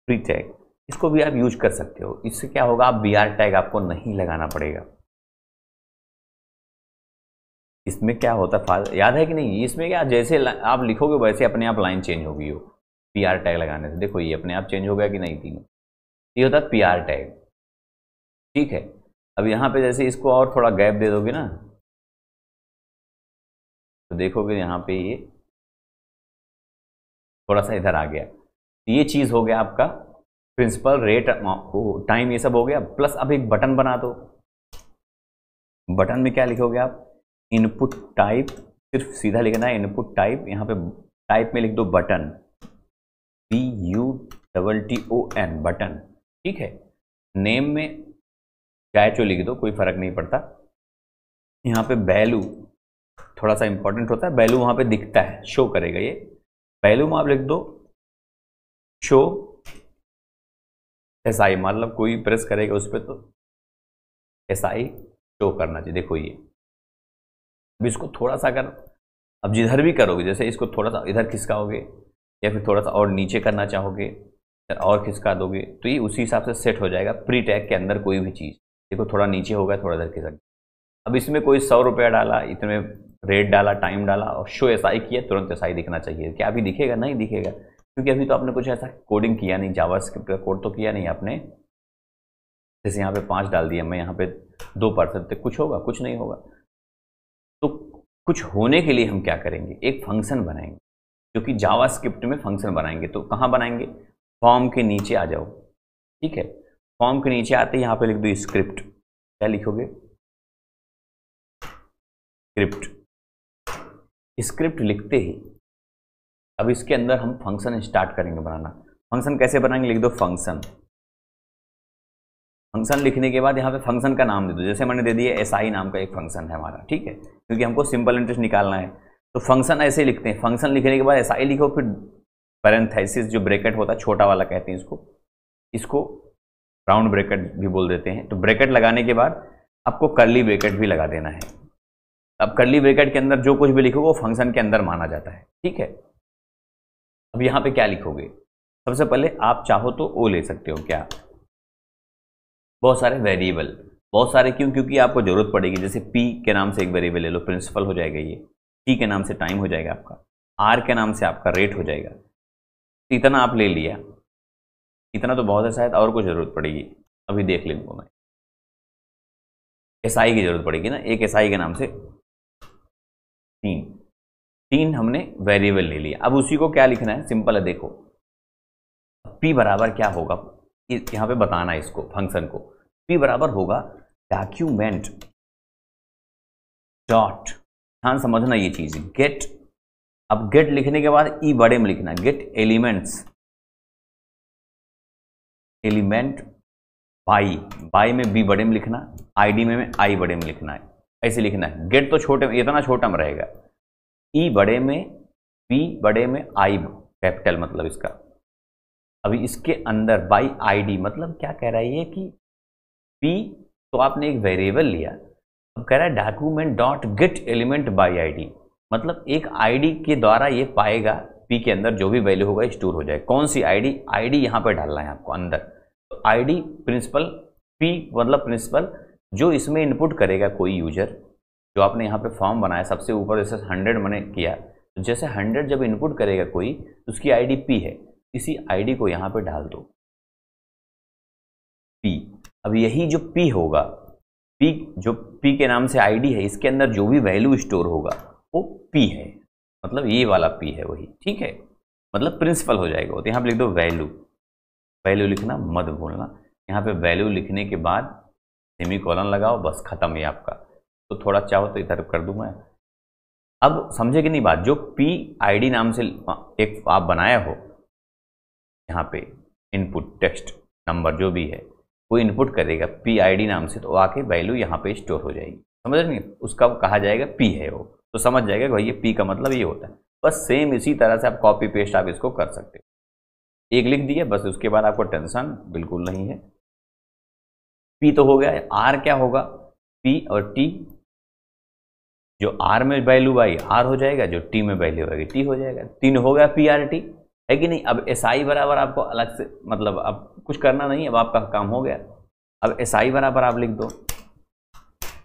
प्री टैग इसको भी आप यूज कर सकते हो इससे क्या होगा आप बी आर टैग आपको नहीं लगाना पड़ेगा इसमें क्या होता है याद है कि नहीं इसमें क्या जैसे आप लिखोगे वैसे अपने आप लाइन चेंज होगी हो पी आर टैग लगाने से देखो ये अपने आप चेंज हो गया कि नहीं तीनों ये होता है पी आर टैग ठीक है अब यहाँ पे जैसे इसको और थोड़ा गैप दे दोगे ना तो देखोगे यहाँ पे ये थोड़ा सा इधर आ गया तो ये चीज़ हो गया आपका प्रिंसिपल रेट टाइम ये सब हो गया प्लस अब एक बटन बना दो बटन में क्या लिखोगे आप इनपुट टाइप सिर्फ सीधा लिखना है इनपुट टाइप यहाँ पे टाइप में लिख दो button B U double T O N button ठीक है नेम में डायचो लिख दो कोई फ़र्क नहीं पड़ता यहाँ पे बैलू थोड़ा सा इंपॉर्टेंट होता है बैलू वहां पे दिखता है शो करेगा ये बैलू में आप लिख दो शो एस आई मतलब कोई प्रेस करेगा उस पर तो एस आई शो करना चाहिए देखो ये अब इसको थोड़ा सा अगर अब जिधर भी करोगे जैसे इसको थोड़ा सा इधर खिसकाओगे या फिर थोड़ा सा और नीचे करना चाहोगे और खिसका दोगे तो ये उसी हिसाब से सेट हो जाएगा प्री टैग के अंदर कोई भी चीज़ देखो थोड़ा नीचे हो गया थोड़ा इधर खिसक अब इसमें कोई सौ रुपया डाला इतने रेट डाला टाइम डाला और शो एस आई किया तुरंत एस ही दिखना चाहिए क्या अभी दिखेगा नहीं दिखेगा क्योंकि अभी तो आपने कुछ ऐसा कोडिंग किया नहीं जावा स्क्रिप्ट का कोड तो किया नहीं आपने जैसे यहाँ पे पाँच डाल दिया मैं यहाँ पे दो परसेंट कुछ होगा कुछ नहीं होगा तो कुछ होने के लिए हम क्या करेंगे एक फंक्शन बनाएंगे जो कि जावा स्क्रिप्ट में फंक्शन बनाएंगे तो कहाँ बनाएंगे फॉर्म के नीचे आ जाओ ठीक है फॉर्म के नीचे आते यहां पे लिख दो स्क्रिप्ट क्या लिखोगे स्क्रिप्ट स्क्रिप्ट लिखते ही अब इसके अंदर हम फंक्शन स्टार्ट करेंगे बनाना फंक्शन कैसे बनाएंगे लिख दो फंक्शन फंक्शन लिखने के बाद यहाँ पे फंक्शन का नाम दे दो जैसे मैंने दे दिया एस SI नाम का एक फंक्शन है हमारा ठीक है क्योंकि हमको सिंपल इंटरेस्ट निकालना है तो फंक्शन ऐसे लिखते हैं फंक्शन लिखने के बाद एस SI लिखो फिर पैरेंथेसिस जो ब्रेकेट होता है छोटा वाला कहते हैं इसको इसको राउंड ब्रैकेट भी बोल देते हैं तो ब्रैकेट लगाने के बाद आपको कर्ली ब्रैकेट भी लगा देना है अब कर्ली ब्रैकेट के अंदर जो कुछ भी लिखोगे वो फंक्शन के अंदर माना जाता है ठीक है अब यहाँ पे क्या लिखोगे सबसे पहले आप चाहो तो ओ ले सकते हो क्या बहुत सारे वेरिएबल बहुत सारे क्यों क्योंकि आपको ज़रूरत पड़ेगी जैसे पी के नाम से एक वेरिएबल ले लो प्रिंसिपल हो जाएगा ये टी के नाम से टाइम हो जाएगा आपका आर के नाम से आपका रेट हो जाएगा इतना आप ले लिया इतना तो बहुत है शायद और कोई ज़रूरत पड़ेगी अभी देख लेंगे मैं एस की ज़रूरत पड़ेगी ना एक एस के नाम से तीन तीन हमने वेरिएबल ले लिया अब उसी को क्या लिखना है सिंपल है देखो p बराबर क्या होगा यहाँ पे बताना है इसको फंक्शन को p बराबर होगा डॉक्यूमेंट डॉट ध्यान समझना ये चीज़ गेट अब गेट लिखने के बाद ई e बड़े में लिखना get elements element by by में बी बड़े में लिखना आईडी में में आई बड़े में लिखना है ऐसे लिखना है गेट तो छोटे में इतना छोटा में रहेगा ई बड़े में बी बड़े में आई कैपिटल मतलब इसका अभी इसके अंदर बाई आईडी मतलब क्या कह रहा है ये कि पी तो आपने एक वेरिएबल लिया अब कह रहा है document dot get element by D मतलब एक आईडी के द्वारा ये पाएगा पी के अंदर जो भी वैल्यू होगा स्टोर हो जाए कौन सी आईडी आईडी यहां पर डालना है आपको अंदर तो आईडी प्रिंसिपल पी मतलब प्रिंसिपल जो इसमें इनपुट करेगा कोई यूजर जो आपने यहां पे फॉर्म बनाया सबसे ऊपर जैसे हंड्रेड मैंने किया तो जैसे हंड्रेड जब इनपुट करेगा कोई तो उसकी आईडी पी है इसी आई को यहाँ पर डाल दो पी अब यही जो पी होगा पी जो पी के नाम से आई है इसके अंदर जो भी वैल्यू स्टोर होगा वो पी है मतलब ये वाला पी है वही ठीक है मतलब प्रिंसिपल हो जाएगा वो तो यहाँ पर लिख दो वैल्यू वैल्यू लिखना मत भूलना यहाँ पे वैल्यू लिखने के बाद सेमी कॉलन लगाओ बस ख़त्म है आपका तो थोड़ा चाहो तो इधर कर दूँ मैं अब समझे कि नहीं बात जो पी आईडी नाम से एक आप बनाया हो यहाँ पे इनपुट टेक्स्ट नंबर जो भी है वो इनपुट करेगा पी आईडी नाम से तो आके वैल्यू यहाँ पे स्टोर हो जाएगी समझ रहे नहीं उसका कहा जाएगा पी है वो तो समझ जाएगा भाई ये पी का मतलब ये होता है बस सेम इसी तरह से आप कॉपी पेस्ट आप इसको कर सकते हो एक लिख दिए बस उसके बाद आपको टेंशन बिल्कुल नहीं है पी तो हो गया आर क्या होगा पी और टी जो आर में वैल्यू आई आर हो जाएगा जो टी में वैल्यू आएगी टी हो जाएगा तीन हो गया पी आर टी है कि नहीं अब एस आई बराबर आपको अलग से मतलब अब कुछ करना नहीं अब आपका काम हो गया अब एस आई बराबर आप लिख दो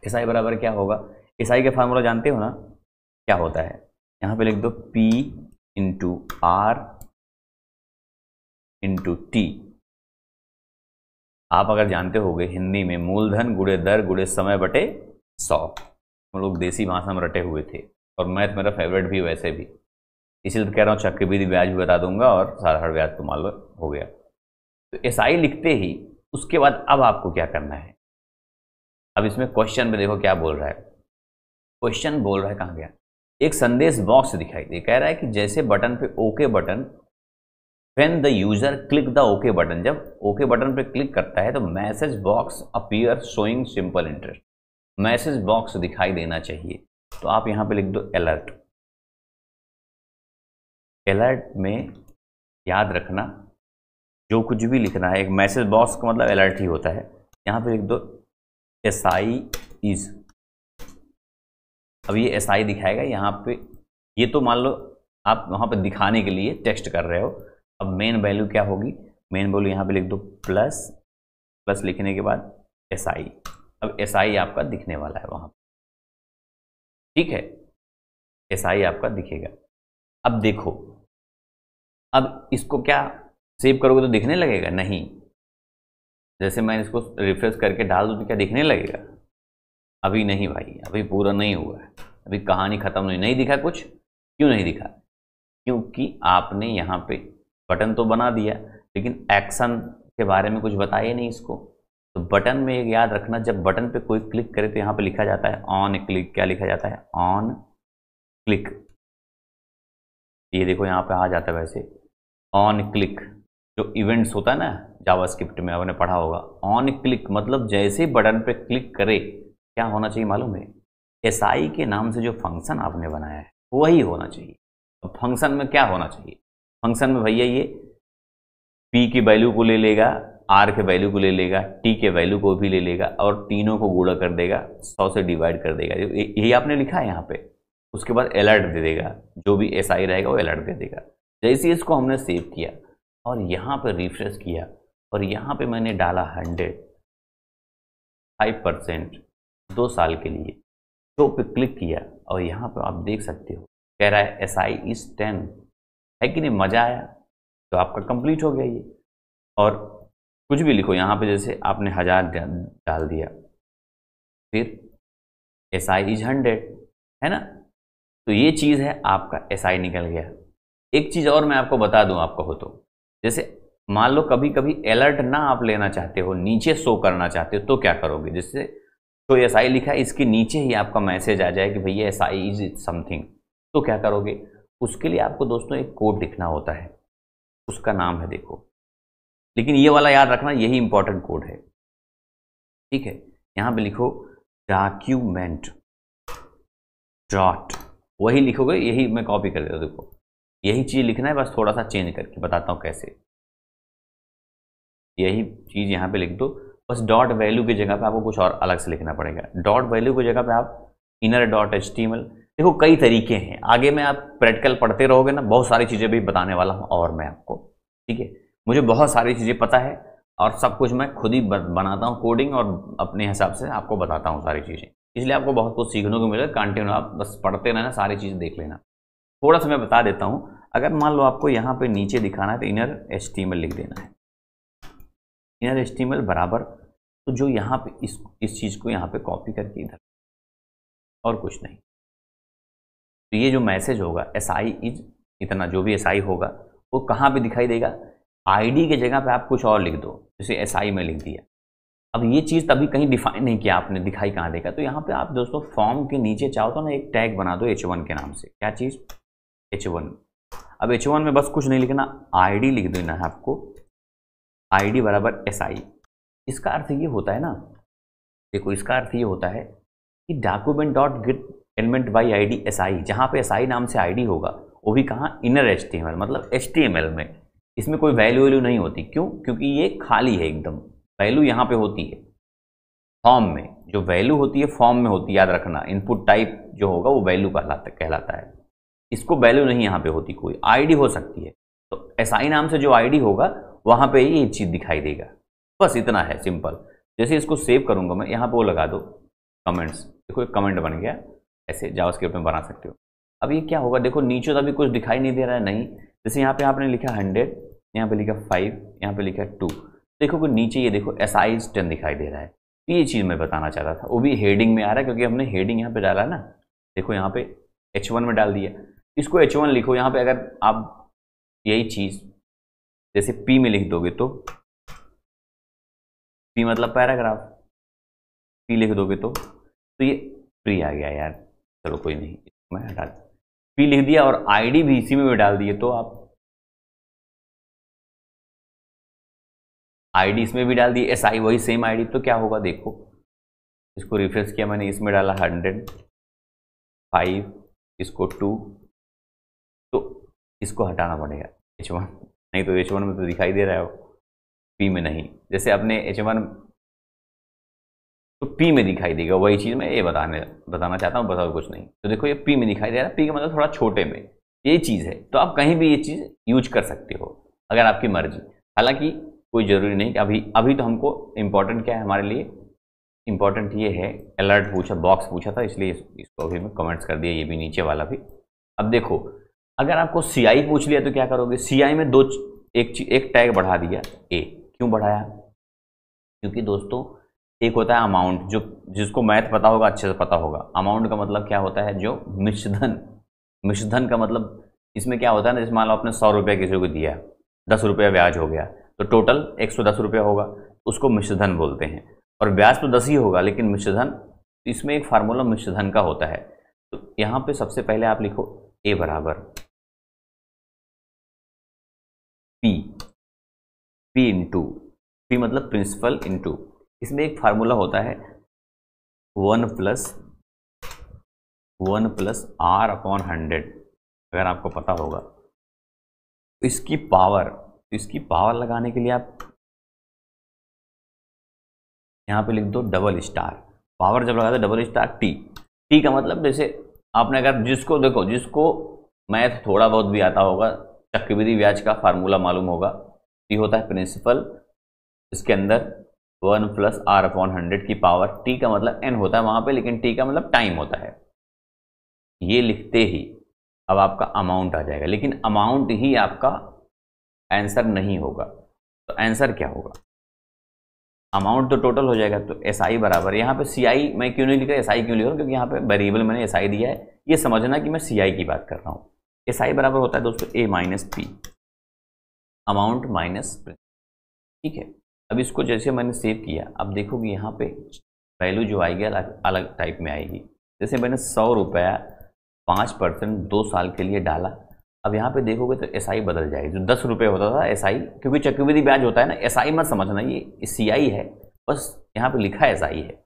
एस आई बराबर क्या होगा एस आई का फार्मूला जानते हो ना क्या होता है यहां पे लिख दो P into R into T आप अगर जानते होगे हिंदी में मूलधन गुड़े दर गुड़े समय बटे सौ हम लोग देसी भाषा में रटे हुए थे और मैथ तो मेरा फेवरेट भी वैसे भी इसीलिए तो कह रहा हूँ चक्रवृद्धि ब्याज भी बता दूंगा और साधारण ब्याज तो मालूम हो गया तो एस लिखते ही उसके बाद अब आपको क्या करना है अब इसमें क्वेश्चन में देखो क्या बोल रहा है क्वेश्चन बोल रहा है कहाँ गया एक संदेश बॉक्स दिखाई दे कह रहा है कि जैसे बटन पे okay button when the user click the okay button जब ओके बटन पे क्लिक करता है तो message box appear showing simple interest message box दिखाई देना चाहिए तो आप यहां पे लिख दो अलर्ट अलर्ट में याद रखना जो कुछ भी लिखना है एक मैसेज बॉक्स का मतलब अलर्ट ही होता है यहां पे लिख दो एस आई इज़ अब ये एस SI दिखाएगा यहाँ पे ये तो मान लो आप वहाँ पे दिखाने के लिए टेक्स्ट कर रहे हो अब मेन वैल्यू क्या होगी मेन वैल्यू यहाँ पे लिख दो प्लस प्लस लिखने के बाद एस SI. अब एस SI आपका दिखने वाला है वहाँ ठीक है एस SI आपका दिखेगा अब देखो अब इसको क्या सेव करोगे तो दिखने लगेगा नहीं जैसे मैं इसको रिफ्रेश करके डाल दूँ तो क्या दिखने लगेगा अभी नहीं भाई अभी पूरा नहीं हुआ है अभी कहानी ख़त्म नहीं नहीं दिखा कुछ क्यों नहीं दिखा क्योंकि आपने यहाँ पे बटन तो बना दिया लेकिन एक्शन के बारे में कुछ बताया नहीं इसको तो बटन में एक याद रखना जब बटन पे कोई क्लिक करे तो यहाँ पे लिखा जाता है ऑन क्लिक क्या लिखा जाता है ऑन क्लिक ये देखो यहाँ पे आ जाता है वैसे ऑन क्लिक जो इवेंट्स होता है ना जावास्क्रिप्ट में आपने पढ़ा होगा ऑन क्लिक मतलब जैसे बटन पे क्लिक करे क्या होना चाहिए मालूम है एस SI के नाम से जो फंक्शन आपने बनाया है वही होना चाहिए अब फंक्शन में क्या होना चाहिए फंक्शन में भैया ये पी की वैल्यू को ले लेगा आर के वैल्यू को ले लेगा टी के वैल्यू को भी ले लेगा और तीनों को गुड़ा कर देगा सौ से डिवाइड कर देगा यही आपने लिखा है यहाँ पे उसके बाद अलर्ट दे देगा जो भी एस SI रहेगा वो अलर्ट दे देगा जैसे इसको हमने सेव किया और यहाँ पर रिफ्रेश किया और यहाँ पे मैंने डाला हंड्रेड फाइव परसेंट दो साल के लिए शो पे क्लिक किया और यहाँ पर आप देख सकते हो कह रहा है एस आई इज टेन है कि नहीं मज़ा आया तो आपका कंप्लीट हो गया ये और कुछ भी लिखो यहाँ पे जैसे आपने हज़ार डाल दिया फिर एस आई इज हंड्रेड है ना तो ये चीज़ है आपका एस आई निकल गया एक चीज़ और मैं आपको बता दूँ आपको हो तो जैसे मान लो कभी कभी अलर्ट ना आप लेना चाहते हो नीचे शो करना चाहते हो तो क्या करोगे जैसे तो एस आई लिखा है इसके नीचे ही आपका मैसेज आ जाए कि भैया एस आई इज समथिंग तो क्या करोगे उसके लिए आपको दोस्तों एक कोड लिखना होता है उसका नाम है देखो लेकिन ये वाला याद रखना यही इंपॉर्टेंट कोड है ठीक है यहां पे लिखो डॉक्यूमेंट डॉट वही लिखोगे यही मैं कॉपी कर देता देखो यही चीज़ लिखना है बस थोड़ा सा चेंज करके बताता हूं कैसे यही चीज़ यहां पे लिख दो बस डॉट वैल्यू की जगह पे आपको कुछ और अलग से लिखना पड़ेगा डॉट वैल्यू की जगह पे आप इनर डॉट एच देखो कई तरीके हैं आगे मैं आप प्रैक्टिकल पढ़ते रहोगे ना बहुत सारी चीज़ें भी बताने वाला हूँ और मैं आपको ठीक है मुझे बहुत सारी चीज़ें पता है और सब कुछ मैं खुद ही बनाता हूँ कोडिंग और अपने हिसाब से आपको बताता हूँ सारी चीज़ें इसलिए आपको बहुत कुछ सीखने को मिलेगा कंटिन्यू आप बस पढ़ते रहना सारी चीज़ देख लेना थोड़ा सा मैं बता देता हूँ अगर मान लो आपको यहाँ पे नीचे दिखाना है तो इनर एस्टीमल लिख देना है इनर एस्टीमल बराबर तो जो यहाँ पे इस इस चीज़ को यहाँ पे कॉपी करके इधर और कुछ नहीं तो ये जो मैसेज होगा एस आई इज इतना जो भी एस आई होगा वो कहाँ पे दिखाई देगा आईडी की जगह पे आप कुछ और लिख दो जैसे एस आई में लिख दिया अब ये चीज़ तभी कहीं डिफाइन नहीं किया आपने दिखाई कहाँ देगा तो यहाँ पे आप दोस्तों फॉर्म के नीचे चाहो तो ना एक टैग बना दो एच वन के नाम से क्या चीज़ एच वन अब एच वन में बस कुछ नहीं लिखना आई डी लिख देना है आपको आई डी बराबर एस आई इसका अर्थ ये होता है ना देखो इसका अर्थ ये होता है कि document dot get element by I D S I जहाँ पर एस आई नाम से आई डी होगा वो भी कहाँ inner H T M L मतलब एच टी एम एल में इसमें कोई वैल्यू वैल्यू नहीं होती क्यों क्योंकि ये खाली है एकदम वैल्यू यहाँ पे होती है फॉर्म में जो वैल्यू होती है फॉर्म में होती है याद रखना इनपुट टाइप जो होगा वो वैल्यू कहलाता कहलाता है इसको वैल्यू नहीं यहाँ पे होती कोई आईडी हो सकती है तो एसआई SI नाम से जो आईडी होगा वहाँ पे ये चीज़ दिखाई देगा बस इतना है सिंपल जैसे इसको सेव करूँगा मैं यहाँ पर वो लगा दो कमेंट्स देखो एक कमेंट बन गया ऐसे जावास्क्रिप्ट में बना सकते हो अब ये क्या होगा देखो नीचे तो अभी कुछ दिखाई नहीं दे रहा है नहीं जैसे यहाँ पे आपने लिखा हंड्रेड यहाँ पे लिखा फाइव यहाँ पे लिखा टू देखो कि नीचे ये देखो एस आई टेन दिखाई दे रहा है तो ये चीज़ मैं बताना चाह रहा था वो भी हेडिंग में आ रहा है क्योंकि हमने हेडिंग यहाँ पे डाला ना देखो यहाँ पे एच वन में डाल दिया इसको एच वन लिखो यहाँ पे अगर आप यही चीज़ जैसे पी में लिख दोगे तो पी मतलब पैराग्राफ पी लिख दोगे तो तो ये फ्री आ गया यार चलो कोई नहीं मैं हटा पी लिख दिया और आईडी भी इसी में भी डाल दिए तो आप आईडी इसमें भी डाल दी एस आई वही सेम आईडी तो क्या होगा देखो इसको रिफ्रेश किया मैंने इसमें डाला हंड्रेड फाइव इसको टू तो इसको हटाना पड़ेगा एच वन नहीं तो एच वन में तो दिखाई दे रहा है वो पी में नहीं जैसे आपने एच एम तो पी में दिखाई देगा वही चीज़ मैं ये बताने बताना चाहता हूँ बस और कुछ नहीं तो देखो ये पी में दिखाई दे रहा है पी का मतलब थोड़ा छोटे में ये चीज़ है तो आप कहीं भी ये चीज़ यूज कर सकते हो अगर आपकी मर्जी हालांकि कोई ज़रूरी नहीं कि अभी अभी तो हमको इम्पोर्टेंट क्या है हमारे लिए इम्पोर्टेंट ये है अलर्ट पूछा बॉक्स पूछा था इसलिए इसको अभी मैं कमेंट्स कर दिया ये भी नीचे वाला भी अब देखो अगर आपको सी पूछ लिया तो क्या करोगे सी में दो एक एक टैग बढ़ा दिया ए क्यों बढ़ाया क्योंकि दोस्तों एक होता है अमाउंट जो जिसको मैथ पता होगा अच्छे से पता होगा अमाउंट का मतलब क्या होता है जो मिश्रधन मिश्रधन का मतलब इसमें क्या होता है ना जैसे मान लो आपने सौ रुपया किसी को दिया दस रुपया ब्याज हो गया तो टोटल एक सौ दस रुपया होगा उसको मिश्रधन बोलते हैं और ब्याज तो दस ही होगा लेकिन मिश्रधन इसमें एक फार्मूला मिश्रधन का होता है तो यहाँ पे सबसे पहले आप लिखो ए बराबर पी पी इंटू पी मतलब प्रिंसिपल इंटू इसमें एक फार्मूला होता है one plus one plus R upon hundred अगर आपको पता होगा इसकी पावर इसकी पावर लगाने के लिए आप यहाँ पे लिख दो डबल स्टार पावर जब लगाते डबल स्टार टी टी का मतलब जैसे आपने अगर जिसको देखो जिसको मैथ थोड़ा बहुत भी आता होगा चक्रवृद्धि ब्याज का फार्मूला मालूम होगा टी होता है प्रिंसिपल इसके अंदर one plus R upon hundred की पावर टी का मतलब एन होता है वहां पे लेकिन टी का मतलब टाइम होता है ये लिखते ही अब आपका अमाउंट आ जाएगा लेकिन अमाउंट ही आपका आंसर नहीं होगा तो आंसर क्या होगा अमाउंट तो टोटल हो जाएगा तो एस आई बराबर यहाँ पे सी आई मैं क्यों नहीं लिख रहा एस आई क्यों लिख रहा हूँ क्योंकि यहाँ पे वेरिएबल मैंने एस आई दिया है ये समझना कि मैं सी आई की बात कर रहा हूँ एस आई बराबर होता है दोस्तों A minus P amount minus ठीक है अब इसको जैसे मैंने सेव किया अब देखोगे यहाँ पे वैल्यू जो आएगी अलग अलग टाइप में आएगी जैसे मैंने सौ रुपया पाँच परसेंट दो साल के लिए डाला अब यहाँ पे देखोगे तो एस बदल जाएगी जो दस रुपये होता था एस क्योंकि चक्रवृद्धि ब्याज होता है ना एस मत समझना ये सी है बस यहाँ पर लिखा एस है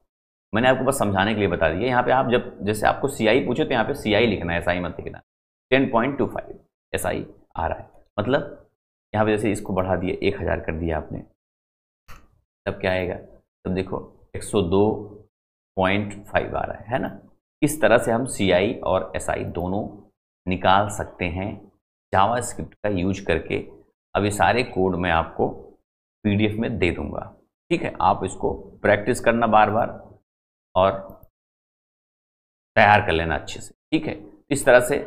मैंने आपको बस समझाने के लिए बता दिया यहाँ पे आप जब जैसे आपको सी आई पूछे तो यहाँ पे सी आई लिखना है एस मत लिखना ten point two five S आ रहा है मतलब यहाँ पे जैसे इसको बढ़ा दिया एक हज़ार कर दिया आपने तब क्या आएगा तब देखो एक सौ दो पॉइंट फाइव आ रहा है है ना इस तरह से हम सी आई और एस आई दोनों निकाल सकते हैं जावा स्क्रिप्ट का यूज करके अब ये सारे कोड मैं आपको एफ में दे दूंगा ठीक है आप इसको प्रैक्टिस करना बार बार और तैयार कर लेना अच्छे से ठीक है इस तरह से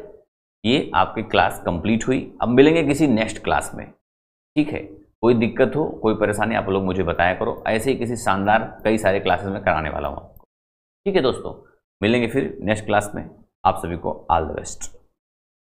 ये आपकी क्लास कंप्लीट हुई अब मिलेंगे किसी नेक्स्ट क्लास में ठीक है कोई दिक्कत हो कोई परेशानी आप लोग मुझे बताया करो ऐसे ही किसी शानदार कई सारे क्लासेस में कराने वाला हूँ आपको ठीक है दोस्तों मिलेंगे फिर नेक्स्ट क्लास में आप सभी को ऑल द बेस्ट